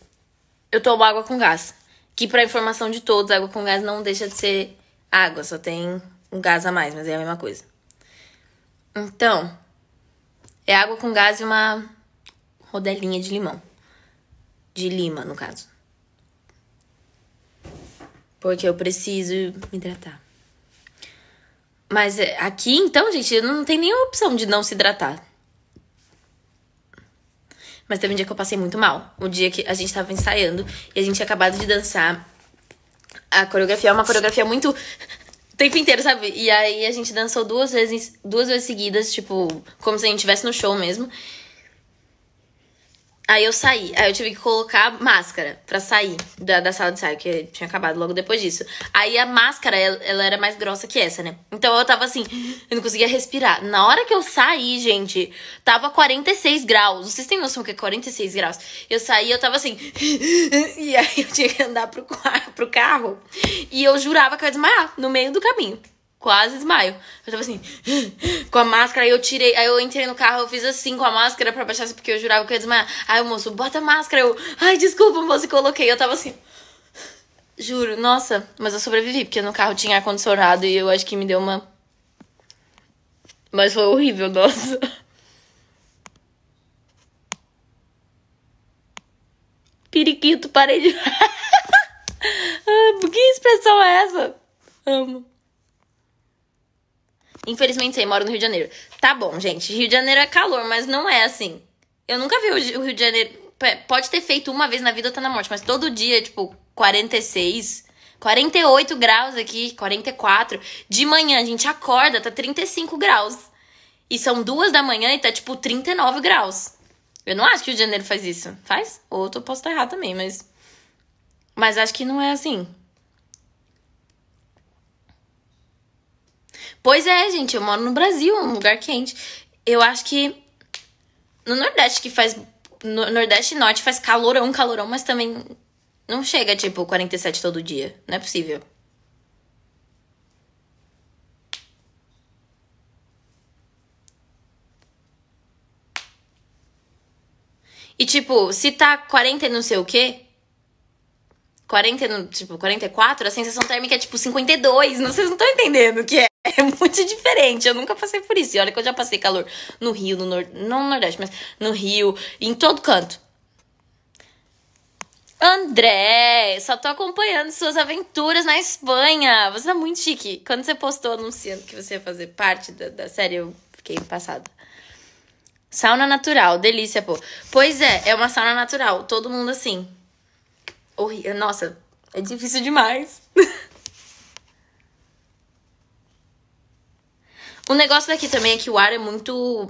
eu tomo água com gás. Que para informação de todos, água com gás não deixa de ser água, só tem um gás a mais, mas é a mesma coisa. Então, é água com gás e uma rodelinha de limão. De lima, no caso. Porque eu preciso me hidratar. Mas é, aqui, então, gente, não tem nenhuma opção de não se hidratar. Mas teve um dia que eu passei muito mal. O dia que a gente tava ensaiando e a gente tinha acabado de dançar. A coreografia é uma coreografia muito tempo inteiro, sabe? E aí a gente dançou duas vezes, duas vezes seguidas, tipo, como se a gente estivesse no show mesmo. Aí eu saí, aí eu tive que colocar máscara para sair da, da, sala de saio, que tinha acabado logo depois disso. Aí a máscara, ela, ela, era mais grossa que essa, né? Então eu tava assim, eu não conseguia respirar. Na hora que eu saí, gente, tava 46 graus. Vocês têm noção que é 46 graus? Eu saí, eu tava assim, e aí eu tinha que andar pro, pro carro. E eu jurava que eu ia desmaiar no meio do caminho quase desmaio. Eu tava assim, com a máscara, aí eu tirei, aí eu entrei no carro, eu fiz assim com a máscara pra baixar, porque eu jurava que eu ia desmaiar. Aí o moço, bota a máscara, eu, ai, desculpa, moço, e coloquei. Eu tava assim, juro, nossa, mas eu sobrevivi, porque no carro tinha ar-condicionado e eu acho que me deu uma. Mas foi horrível, nossa. Periquito, parei de. Ah, que expressão é essa? Amo. Infelizmente sei, moro no Rio de Janeiro. Tá bom, gente. Rio de Janeiro é calor, mas não é assim. Eu nunca vi o Rio de Janeiro. Pode ter feito uma vez na vida ou tá na morte, mas todo dia, tipo, 46. 48 graus aqui, 44. De manhã a gente acorda, tá 35 graus. E são duas da manhã e tá tipo 39 graus. Eu não acho que o Rio de Janeiro faz isso. Faz? Ou eu posso estar errado também, mas. Mas acho que não é assim. Pois é, gente, eu moro no Brasil, um lugar quente. Eu acho que no Nordeste que faz. No Nordeste e Norte faz calorão, calorão, mas também não chega, tipo, 47 todo dia. Não é possível. E, tipo, se tá 40 e não sei o quê. 40, tipo, 44, a sensação térmica é, tipo, 52. Não, vocês não estão entendendo o que é. É muito diferente. Eu nunca passei por isso. E olha que eu já passei calor no Rio, no Nord... não no Nordeste, mas no Rio, em todo canto. André, só tô acompanhando suas aventuras na Espanha. Você tá muito chique. Quando você postou anunciando que você ia fazer parte da, da série, eu fiquei passada. Sauna natural, delícia, pô. Pois é, é uma sauna natural. Todo mundo assim. Nossa, é difícil demais. O negócio daqui também é que o ar é muito.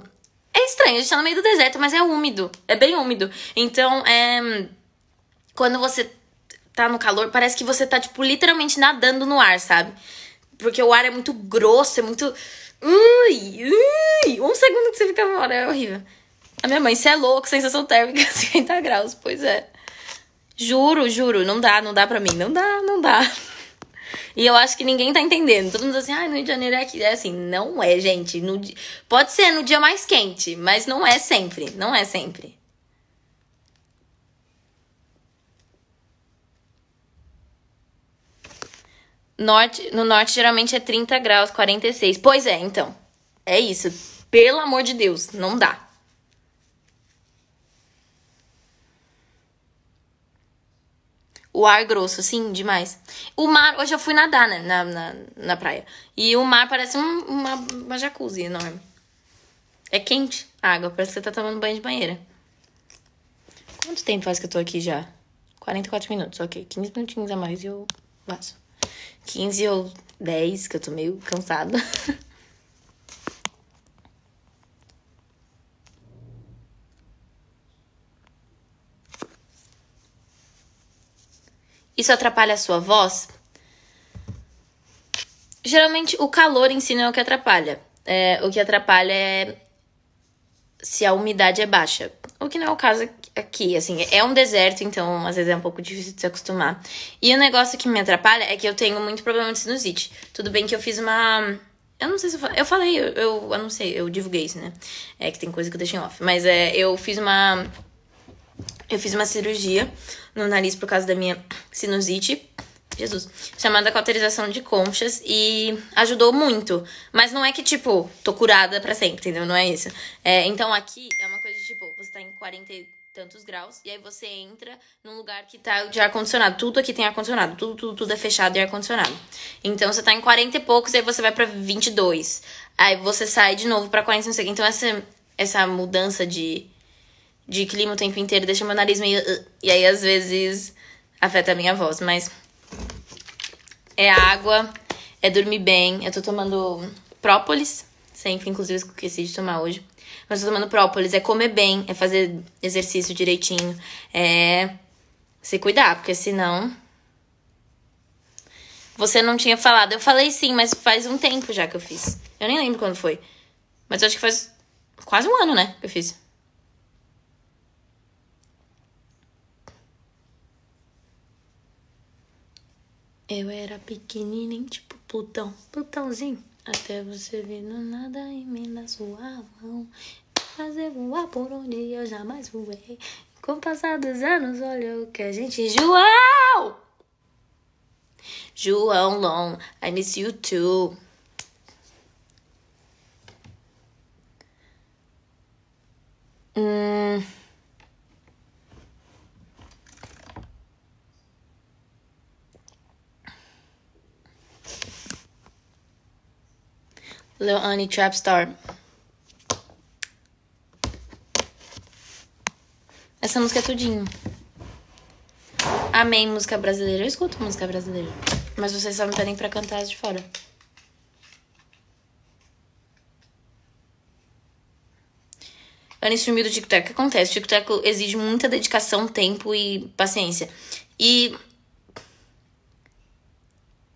É estranho, a gente tá no meio do deserto, mas é úmido. É bem úmido. Então, é. Quando você tá no calor, parece que você tá, tipo, literalmente nadando no ar, sabe? Porque o ar é muito grosso, é muito. Ui, ui, um segundo que você fica fora é horrível. A minha mãe, você é louco, sensação térmica 50 graus. Pois é. Juro, juro, não dá, não dá pra mim. Não dá, não dá. E eu acho que ninguém tá entendendo. Todo mundo assim, ah, no Rio de Janeiro é aqui. É assim, não é, gente. No, pode ser no dia mais quente, mas não é sempre. Não é sempre. Norte, no norte geralmente é 30 graus, 46. Pois é, então. É isso. Pelo amor de Deus, não dá. o ar grosso, assim, demais. O mar, hoje eu fui nadar, né, na, na, na praia. E o mar parece um, uma, uma jacuzzi enorme. É quente a água, parece que você tá tomando banho de banheira. Quanto tempo faz que eu tô aqui já? 44 minutos, ok. 15 minutinhos a mais e eu vaso. 15 ou 10, que eu tô meio cansada. Isso atrapalha a sua voz? Geralmente o calor em si não é o que atrapalha. É, o que atrapalha é se a umidade é baixa. O que não é o caso aqui, assim, é um deserto, então às vezes é um pouco difícil de se acostumar. E o negócio que me atrapalha é que eu tenho muito problema de sinusite. Tudo bem que eu fiz uma. Eu não sei se eu falei. Eu falei, eu, eu, eu não sei, eu divulguei isso, né? É que tem coisa que eu deixei off. Mas é, eu fiz uma eu fiz uma cirurgia no nariz por causa da minha sinusite. Jesus. Chamada cauterização de conchas e ajudou muito. Mas não é que, tipo, tô curada para sempre, entendeu? Não é isso. É, então aqui é uma coisa de, tipo, você tá em 40 e tantos graus e aí você entra num lugar que tá de ar-condicionado. Tudo aqui tem ar-condicionado. Tudo, tudo, tudo é fechado e ar-condicionado. Então você tá em 40 e poucos e aí você vai pra 22. Aí você sai de novo pra 40 e não sei. Então essa, essa mudança de de clima o tempo inteiro deixa meu nariz meio. Uh, uh, e aí, às vezes, afeta a minha voz. Mas é água, é dormir bem. Eu tô tomando própolis, sempre, inclusive, esqueci de tomar hoje. Mas tô tomando própolis, é comer bem, é fazer exercício direitinho, é se cuidar, porque senão. Você não tinha falado. Eu falei sim, mas faz um tempo já que eu fiz. Eu nem lembro quando foi. Mas acho que faz quase um ano, né? Que eu fiz. Eu era pequenininho, tipo Plutão. Plutãozinho. Até você vir no é nada, sua mão, Fazer voar por onde eu jamais voei. Com o passar dos anos, olha o que a gente. João! João Long, I miss you too. Hum. Lil Annie Trap Star. Essa música é tudinho. Amei música brasileira. Eu escuto música brasileira. Mas vocês só me pedem pra cantar as de fora. Annie sumiu do TikTok. O que acontece? O TikTok exige muita dedicação, tempo e paciência. E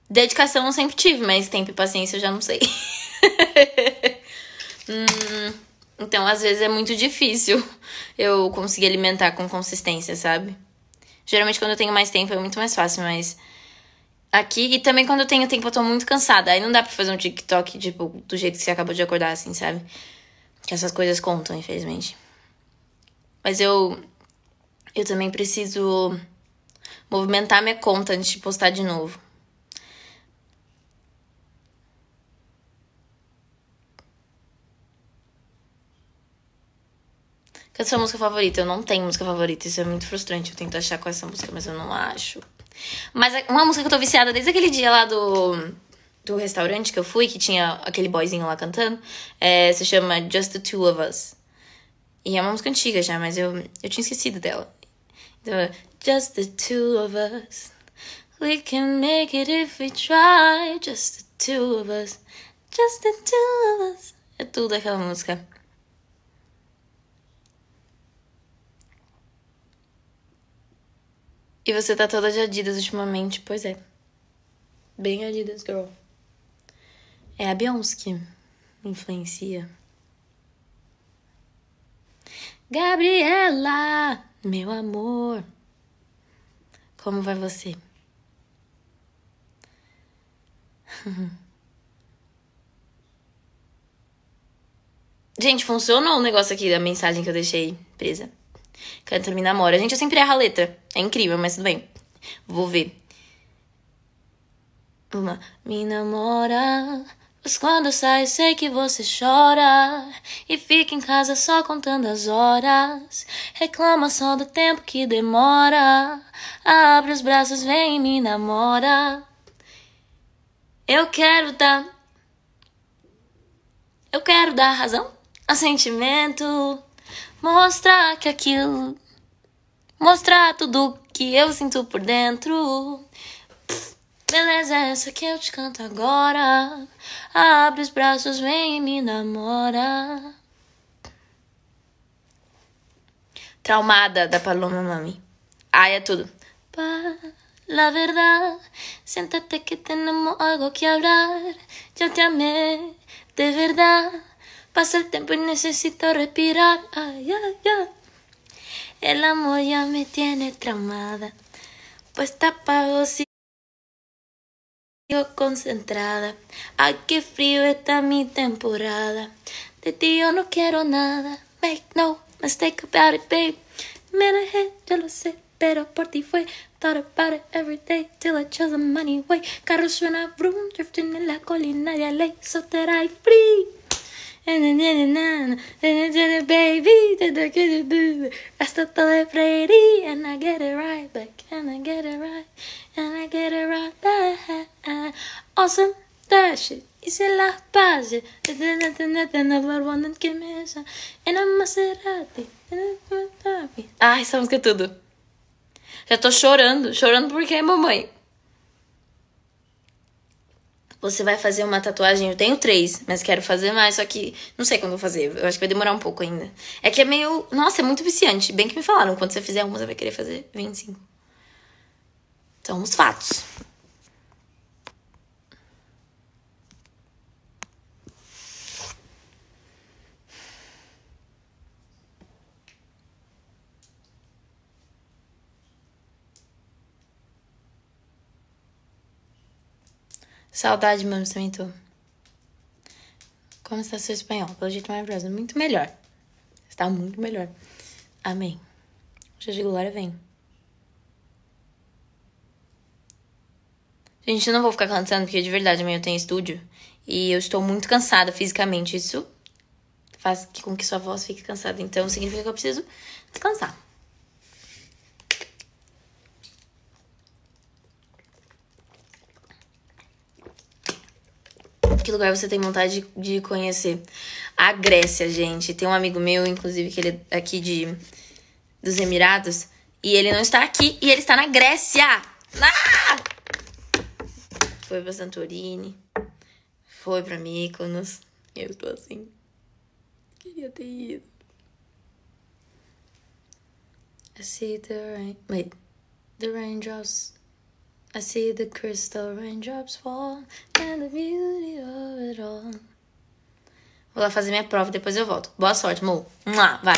Dedicação eu sempre tive, mas tempo e paciência eu já não sei. hum, então, às vezes é muito difícil eu conseguir alimentar com consistência, sabe? Geralmente quando eu tenho mais tempo é muito mais fácil, mas aqui e também quando eu tenho tempo eu tô muito cansada. Aí não dá para fazer um TikTok tipo do jeito que você acabou de acordar assim, sabe? Que essas coisas contam, infelizmente. Mas eu eu também preciso movimentar minha conta antes de postar de novo. Qual é a sua música favorita? Eu não tenho música favorita, isso é muito frustrante. Eu tento achar qual é essa música, mas eu não acho. Mas é uma música que eu tô viciada desde aquele dia lá do, do restaurante que eu fui, que tinha aquele boyzinho lá cantando, é, se chama Just the Two of Us. E é uma música antiga já, mas eu, eu tinha esquecido dela. Então, Just the two of us. We can make it if we try. Just the two of us. Just the two of us. É tudo aquela música. E você tá toda de Adidas ultimamente, pois é. Bem Adidas Girl. É a Beyoncé que influencia. Gabriela, meu amor. Como vai você? Gente, funcionou o negócio aqui da mensagem que eu deixei presa. Canta Me Namora. Gente, eu sempre erro a letra. É incrível, mas tudo bem. Vou ver. Uma. Me namora. mas quando sai, sei que você chora e fica em casa só contando as horas. Reclama só do tempo que demora. Abre os braços, vem e me namora. Eu quero dar. Eu quero dar razão a sentimento. Mostrar que aquilo. Mostrar tudo que eu sinto por dentro. beleza, essa é que eu te canto agora. Abre os braços, vem e me namora. Traumada da Paloma Mami. Ai, é tudo. Pa la verdad. Siéntate que tenemos algo que hablar. Yo te amei, de verdade. Pasa el tiempo y necesito respirar. Ay, ay, ay. El amor ya me tiene tramada, Pues te apago si Yo concentrada. Ay, qué frío está mi temporada. De ti yo no quiero nada. Make no mistake about it, babe. Me yo lo sé, pero por ti fue. Thought about it every day till I chose the money way. Carro suena, brum drifting en la colina de ley. So that free. Baby, I stopped the left lady and I get it right back, and I get it right, and I get it right back. Awesome, that shit. Isso é la pace, number one and Kimesa, and I'm Maserati. Ai, ah, essa música é tudo. Já tô chorando, chorando porque é mamãe você vai fazer uma tatuagem. Eu tenho três, mas quero fazer mais, só que não sei quando vou fazer. Eu acho que vai demorar um pouco ainda. É que é meio. Nossa, é muito viciante. Bem que me falaram, quando você fizer uma, você vai querer fazer 25. São os fatos. Saudade, mano, também tô. Como está seu espanhol? Pelo jeito maravilhoso. Muito melhor. Está muito melhor. Amém. Jesus de glória vem. Gente, eu não vou ficar cansando, porque de verdade amanhã eu tenho estúdio. E eu estou muito cansada fisicamente. Isso faz com que sua voz fique cansada. Então significa que eu preciso descansar. Que lugar você tem vontade de conhecer? A Grécia, gente. Tem um amigo meu, inclusive, que ele é aqui de dos Emirados. E ele não está aqui e ele está na Grécia! Ah! Foi pra Santorini. Foi pra Mykonos. Eu estou assim. Queria ter ido. I see the rain. Wait. The raindrops I see the crystal raindrops fall and the beauty of it all. Vou lá fazer minha prova, depois eu volto. Boa sorte, Mo. Vai.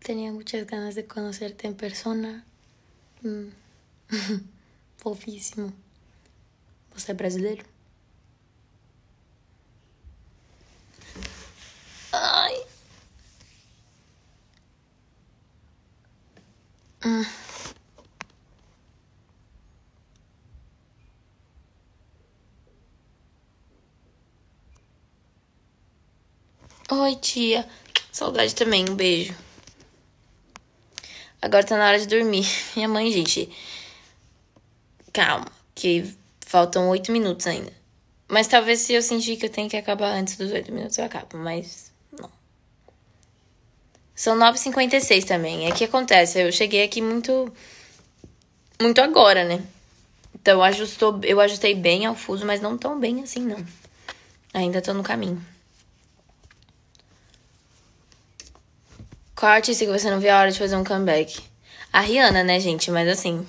Tenía muchas ganas de conocerte en persona. Mm. Hum. Fofíssimo. Você é brasileiro? Ah. Oi, tia. Saudade também, um beijo. Agora tá na hora de dormir. Minha mãe, gente. Calma, que faltam oito minutos ainda. Mas talvez se eu sentir que eu tenho que acabar antes dos oito minutos, eu acabo. Mas são 9h56 também. É que acontece, eu cheguei aqui muito. Muito agora, né? Então ajustou, eu ajustei bem ao fuso, mas não tão bem assim, não. Ainda tô no caminho. Qual artista que você não vê a hora de fazer um comeback? A Rihanna, né, gente? Mas assim.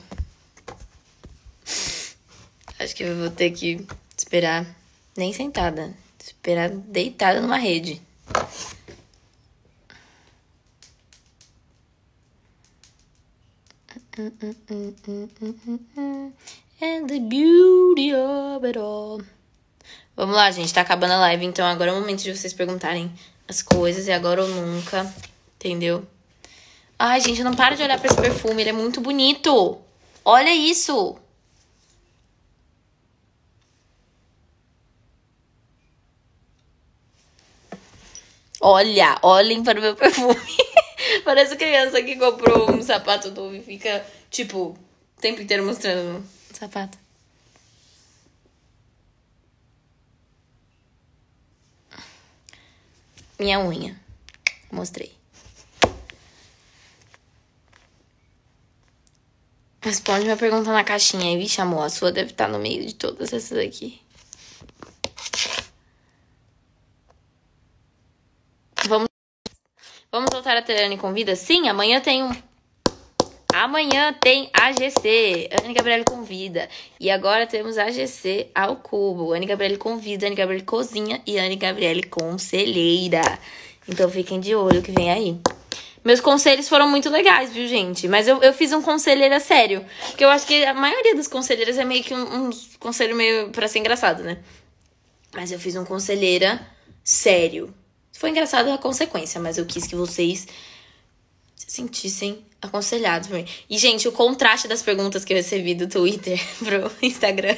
Acho que eu vou ter que esperar. Nem sentada. Esperar deitada numa rede. And the beauty of it all. Vamos lá, gente, tá acabando a live, então agora é o momento de vocês perguntarem as coisas, é agora ou nunca, entendeu? Ai, gente, eu não para de olhar para esse perfume, ele é muito bonito. Olha isso! Olha, olhem para o meu perfume. Parece criança que comprou um sapato novo e fica, tipo, o tempo inteiro mostrando o sapato. Minha unha. Mostrei. Responde uma pergunta na caixinha. Vixe, amor, a sua deve estar tá no meio de todas essas aqui. Sara Terani convida? Sim, amanhã tem um. Amanhã tem AGC, Anne Gabriele convida. E agora temos AGC ao cubo. Anne Gabriele convida, Anne Gabriele cozinha e Anne Gabriele conselheira. Então fiquem de olho que vem aí. Meus conselhos foram muito legais, viu, gente? Mas eu, eu fiz um conselheira sério. Porque eu acho que a maioria dos conselheiros é meio que um, um conselho meio para ser engraçado, né? Mas eu fiz um conselheira sério foi engraçada engraçado, a consequência, mas eu quis que vocês se sentissem aconselhados por mim. E, gente, o contraste das perguntas que eu recebi do Twitter pro Instagram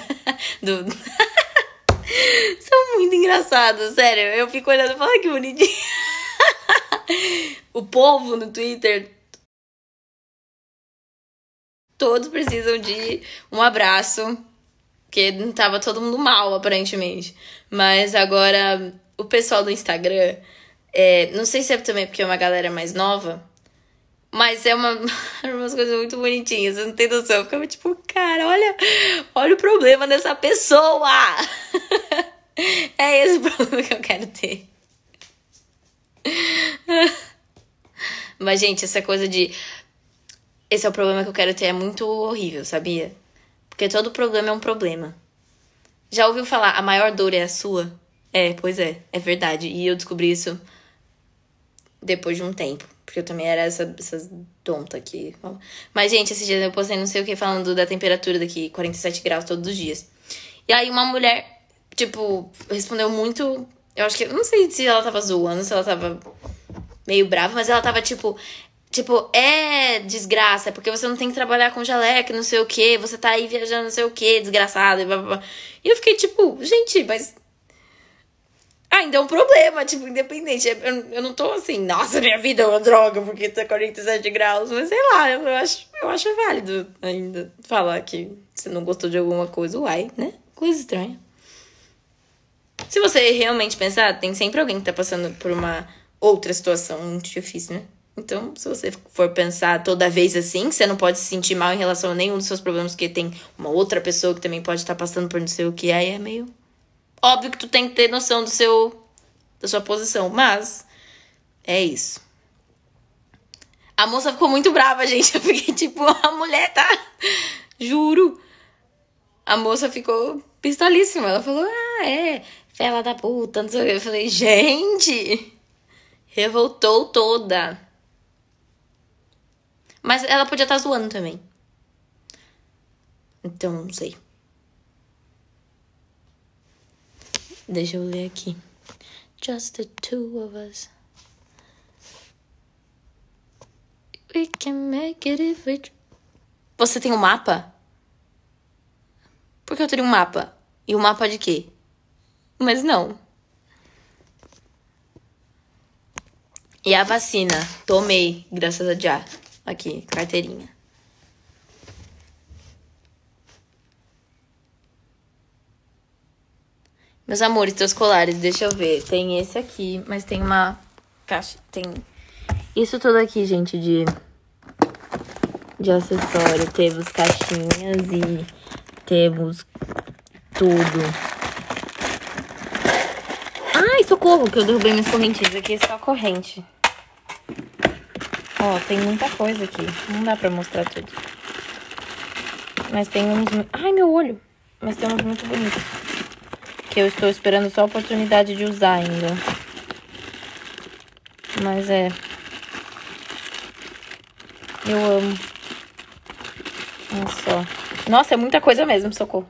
do... são muito engraçados, sério. Eu fico olhando e falo, que bonitinho. o povo no Twitter todos precisam de um abraço, porque tava todo mundo mal, aparentemente. Mas agora o pessoal do Instagram, é, não sei se é também porque é uma galera mais nova, mas é uma, umas coisas muito bonitinhas, você não tem noção. Eu ficava tipo, cara, olha, olha o problema dessa pessoa! é esse o problema que eu quero ter. Mas, gente, essa coisa de. Esse é o problema que eu quero ter é muito horrível, sabia? Porque todo problema é um problema. Já ouviu falar, a maior dor é a sua? É, pois é, é verdade. E eu descobri isso depois de um tempo. Porque eu também era essa, essa tonta aqui. Mas, gente, esses dias eu postei não sei o que falando da temperatura daqui, 47 graus todos os dias. E aí uma mulher, tipo, respondeu muito. Eu acho que. Não sei se ela tava zoando, se ela tava meio brava, mas ela tava tipo. Tipo, é desgraça, porque você não tem que trabalhar com jaleco, não sei o que, você tá aí viajando, não sei o que, desgraçada, e blá, blá, blá. E eu fiquei tipo, gente, mas ainda ah, então é um problema, tipo, independente. Eu, eu não tô assim, nossa, minha vida é uma droga porque tá 47 graus, mas sei lá, eu, eu acho, eu acho válido ainda falar que você não gostou de alguma coisa, uai, né? Coisa estranha. Se você realmente pensar, tem sempre alguém que tá passando por uma outra situação muito difícil, né? Então, se você for pensar toda vez assim, você não pode se sentir mal em relação a nenhum dos seus problemas, porque tem uma outra pessoa que também pode estar tá passando por não sei o que, aí é meio Óbvio que tu tem que ter noção do seu da sua posição, mas é isso. A moça ficou muito brava, gente. Eu fiquei tipo, a mulher tá. Juro. A moça ficou pistolíssima. Ela falou, ah, é, fela da puta, não sei o que. Eu falei, gente, revoltou toda. Mas ela podia estar tá zoando também. Então, não sei. Deixa eu ler aqui. Just the two of us. We can make it if we. Você tem um mapa? Por que eu teria um mapa? E um mapa de quê? Mas não. E a vacina? Tomei, graças a Jah. Aqui, carteirinha. Meus amores, teus colares, deixa eu ver. Tem esse aqui, mas tem uma caixa. Tem isso tudo aqui, gente, de, de acessório. Temos caixinhas e temos tudo. Ai, socorro, que eu derrubei minhas correntinhas. Aqui é só corrente. Ó, tem muita coisa aqui. Não dá pra mostrar tudo. Mas tem uns... Ai, meu olho! Mas tem uns muito bonitos que eu estou esperando só a oportunidade de usar ainda. Mas é. Eu amo. Olha só. Nossa, é muita coisa mesmo, socorro.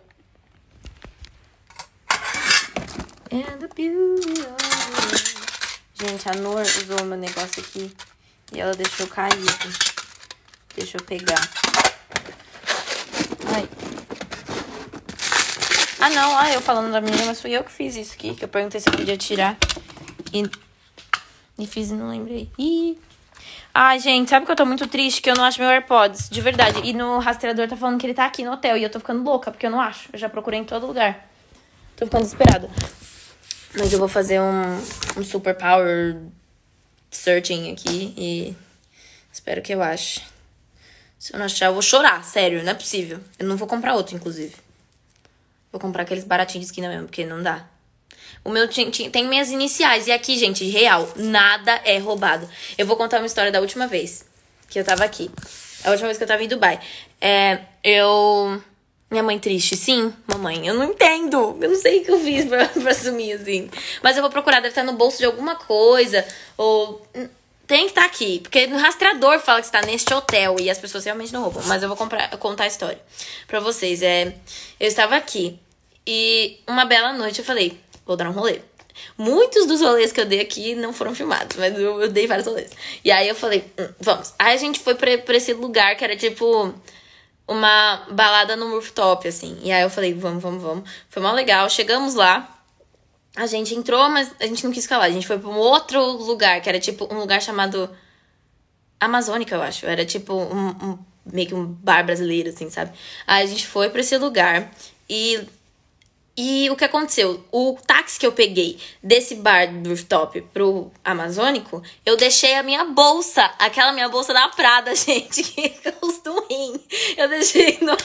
Gente, a Nor usou meu negócio aqui e ela deixou caído. Deixa eu pegar. Ah, não. Ah, eu falando da menina, mas fui eu que fiz isso aqui. Que eu perguntei se eu podia tirar. E, e fiz e não lembrei. Ih. Ai, gente, sabe que eu tô muito triste que eu não acho meu AirPods, de verdade. E no rastreador tá falando que ele tá aqui no hotel e eu tô ficando louca porque eu não acho. Eu já procurei em todo lugar. Tô ficando desesperada. Mas eu vou fazer um, um super power searching aqui e espero que eu ache. Se eu não achar, eu vou chorar, sério, não é possível. Eu não vou comprar outro, inclusive. Vou comprar aqueles baratinhos de esquina mesmo, porque não dá. O meu tem minhas iniciais. E aqui, gente, real, nada é roubado. Eu vou contar uma história da última vez que eu tava aqui. A última vez que eu tava em Dubai. É, eu. Minha mãe triste, sim, mamãe. Eu não entendo. Eu não sei o que eu fiz pra, pra sumir assim. Mas eu vou procurar, deve estar no bolso de alguma coisa. Ou. Hum, tem que estar tá aqui, porque no rastreador fala que está neste hotel e as pessoas realmente não roubam. Mas eu vou comprar, contar a história para vocês. É, eu estava aqui e uma bela noite eu falei, vou dar um rolê. Muitos dos rolês que eu dei aqui não foram filmados, mas eu, eu dei vários rolês. E aí eu falei, hum, vamos. Aí a gente foi pra, pra esse lugar que era tipo uma balada no rooftop, assim. E aí eu falei, vamos, vamos, vamos. Foi mal legal. Chegamos lá a gente entrou, mas a gente não quis ficar lá. A gente foi pra um outro lugar, que era tipo um lugar chamado Amazônica, eu acho. Era tipo um, um meio que um bar brasileiro, assim, sabe? Aí a gente foi para esse lugar e. E o que aconteceu? O táxi que eu peguei desse bar do rooftop pro Amazônico, eu deixei a minha bolsa, aquela minha bolsa da Prada, gente, que custa um rim. Eu deixei no.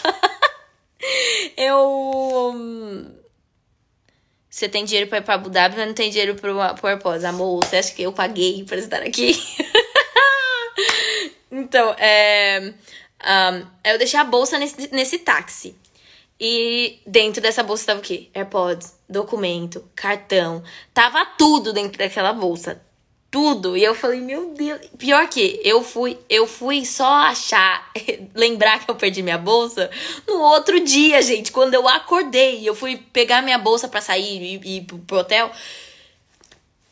eu. Hum, você tem dinheiro para ir pra Abu Dhabi, mas não tem dinheiro pro AirPods. Amor, você acha que eu paguei pra estar aqui? então, é. Um, é eu deixei a bolsa nesse, nesse táxi. E dentro dessa bolsa tava o quê? AirPods, documento, cartão. Tava tudo dentro daquela bolsa tudo. E eu falei, meu Deus. Pior que eu fui, eu fui só achar, lembrar que eu perdi minha bolsa no outro dia, gente. Quando eu acordei, eu fui pegar minha bolsa para sair e ir pro hotel.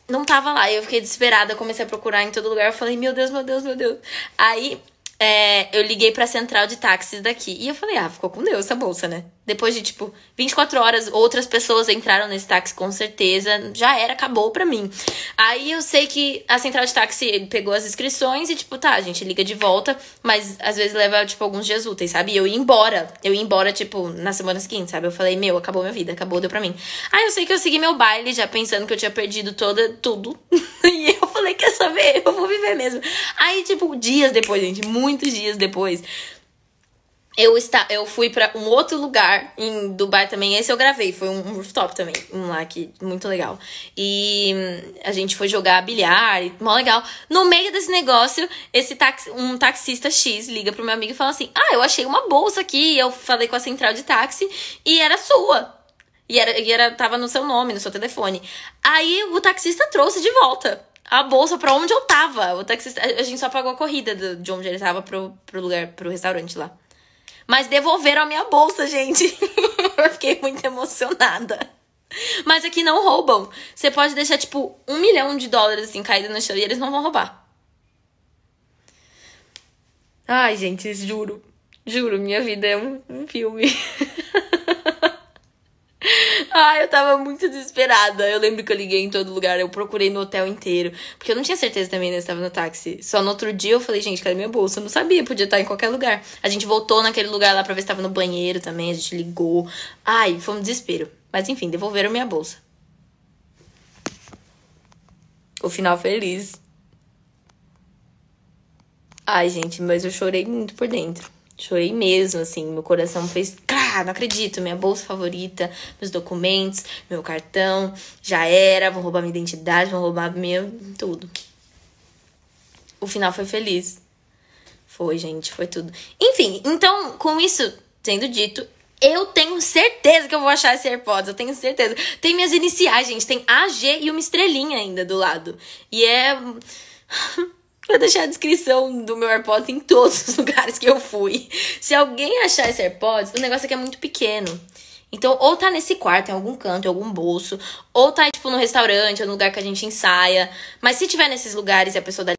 Não tava lá. Eu fiquei desesperada, comecei a procurar em todo lugar. Eu falei, meu Deus, meu Deus, meu Deus. Aí é, eu liguei pra central de táxis daqui. E eu falei, ah, ficou com Deus essa bolsa, né? Depois de, tipo, 24 horas, outras pessoas entraram nesse táxi com certeza. Já era, acabou pra mim. Aí eu sei que a central de táxi pegou as inscrições e, tipo, tá, a gente liga de volta, mas às vezes leva, tipo, alguns dias úteis, sabe? E eu ia embora. Eu ia embora, tipo, na semana seguinte, sabe? Eu falei, meu, acabou minha vida, acabou, deu pra mim. Aí eu sei que eu segui meu baile já pensando que eu tinha perdido toda, tudo. e eu falei, quer saber? Eu vou viver mesmo. Aí, tipo, dias depois, gente, muitos dias depois eu, está, eu fui para um outro lugar em Dubai também. Esse eu gravei, foi um rooftop também, um lá que muito legal. E hum, a gente foi jogar bilhar, e, mó legal. No meio desse negócio, esse taxi, um taxista X liga pro meu amigo e fala assim: Ah, eu achei uma bolsa aqui. Eu falei com a central de táxi e era sua. E era, e era tava no seu nome, no seu telefone. Aí o taxista trouxe de volta a bolsa para onde eu tava. O taxista, a gente só pagou a corrida do, de onde ele tava pro, pro lugar, pro restaurante lá. Mas devolveram a minha bolsa, gente. eu fiquei muito emocionada. Mas aqui não roubam. Você pode deixar, tipo, um milhão de dólares assim caído no chão e eles não vão roubar. Ai, gente, juro. Juro, minha vida é um, um filme. Ai, eu tava muito desesperada. Eu lembro que eu liguei em todo lugar, eu procurei no hotel inteiro. Porque eu não tinha certeza também, né? Se tava no táxi. Só no outro dia eu falei, gente, cadê minha bolsa? Eu não sabia, podia estar em qualquer lugar. A gente voltou naquele lugar lá pra ver se tava no banheiro também, a gente ligou. Ai, foi um desespero. Mas enfim, devolveram minha bolsa. O final feliz. Ai, gente, mas eu chorei muito por dentro. Chorei mesmo, assim, meu coração fez, ah, não acredito, minha bolsa favorita, meus documentos, meu cartão, já era, vão roubar minha identidade, vão roubar meu tudo. O final foi feliz. Foi, gente, foi tudo. Enfim, então, com isso sendo dito, eu tenho certeza que eu vou achar esse AirPods, eu tenho certeza. Tem minhas iniciais, gente, tem AG e uma estrelinha ainda do lado. E é Vou deixar a descrição do meu AirPods em todos os lugares que eu fui. Se alguém achar esse AirPods, o negócio aqui é muito pequeno. Então, ou tá nesse quarto, em algum canto, em algum bolso, ou tá, tipo, no restaurante, ou no lugar que a gente ensaia. Mas se tiver nesses lugares e a pessoa dá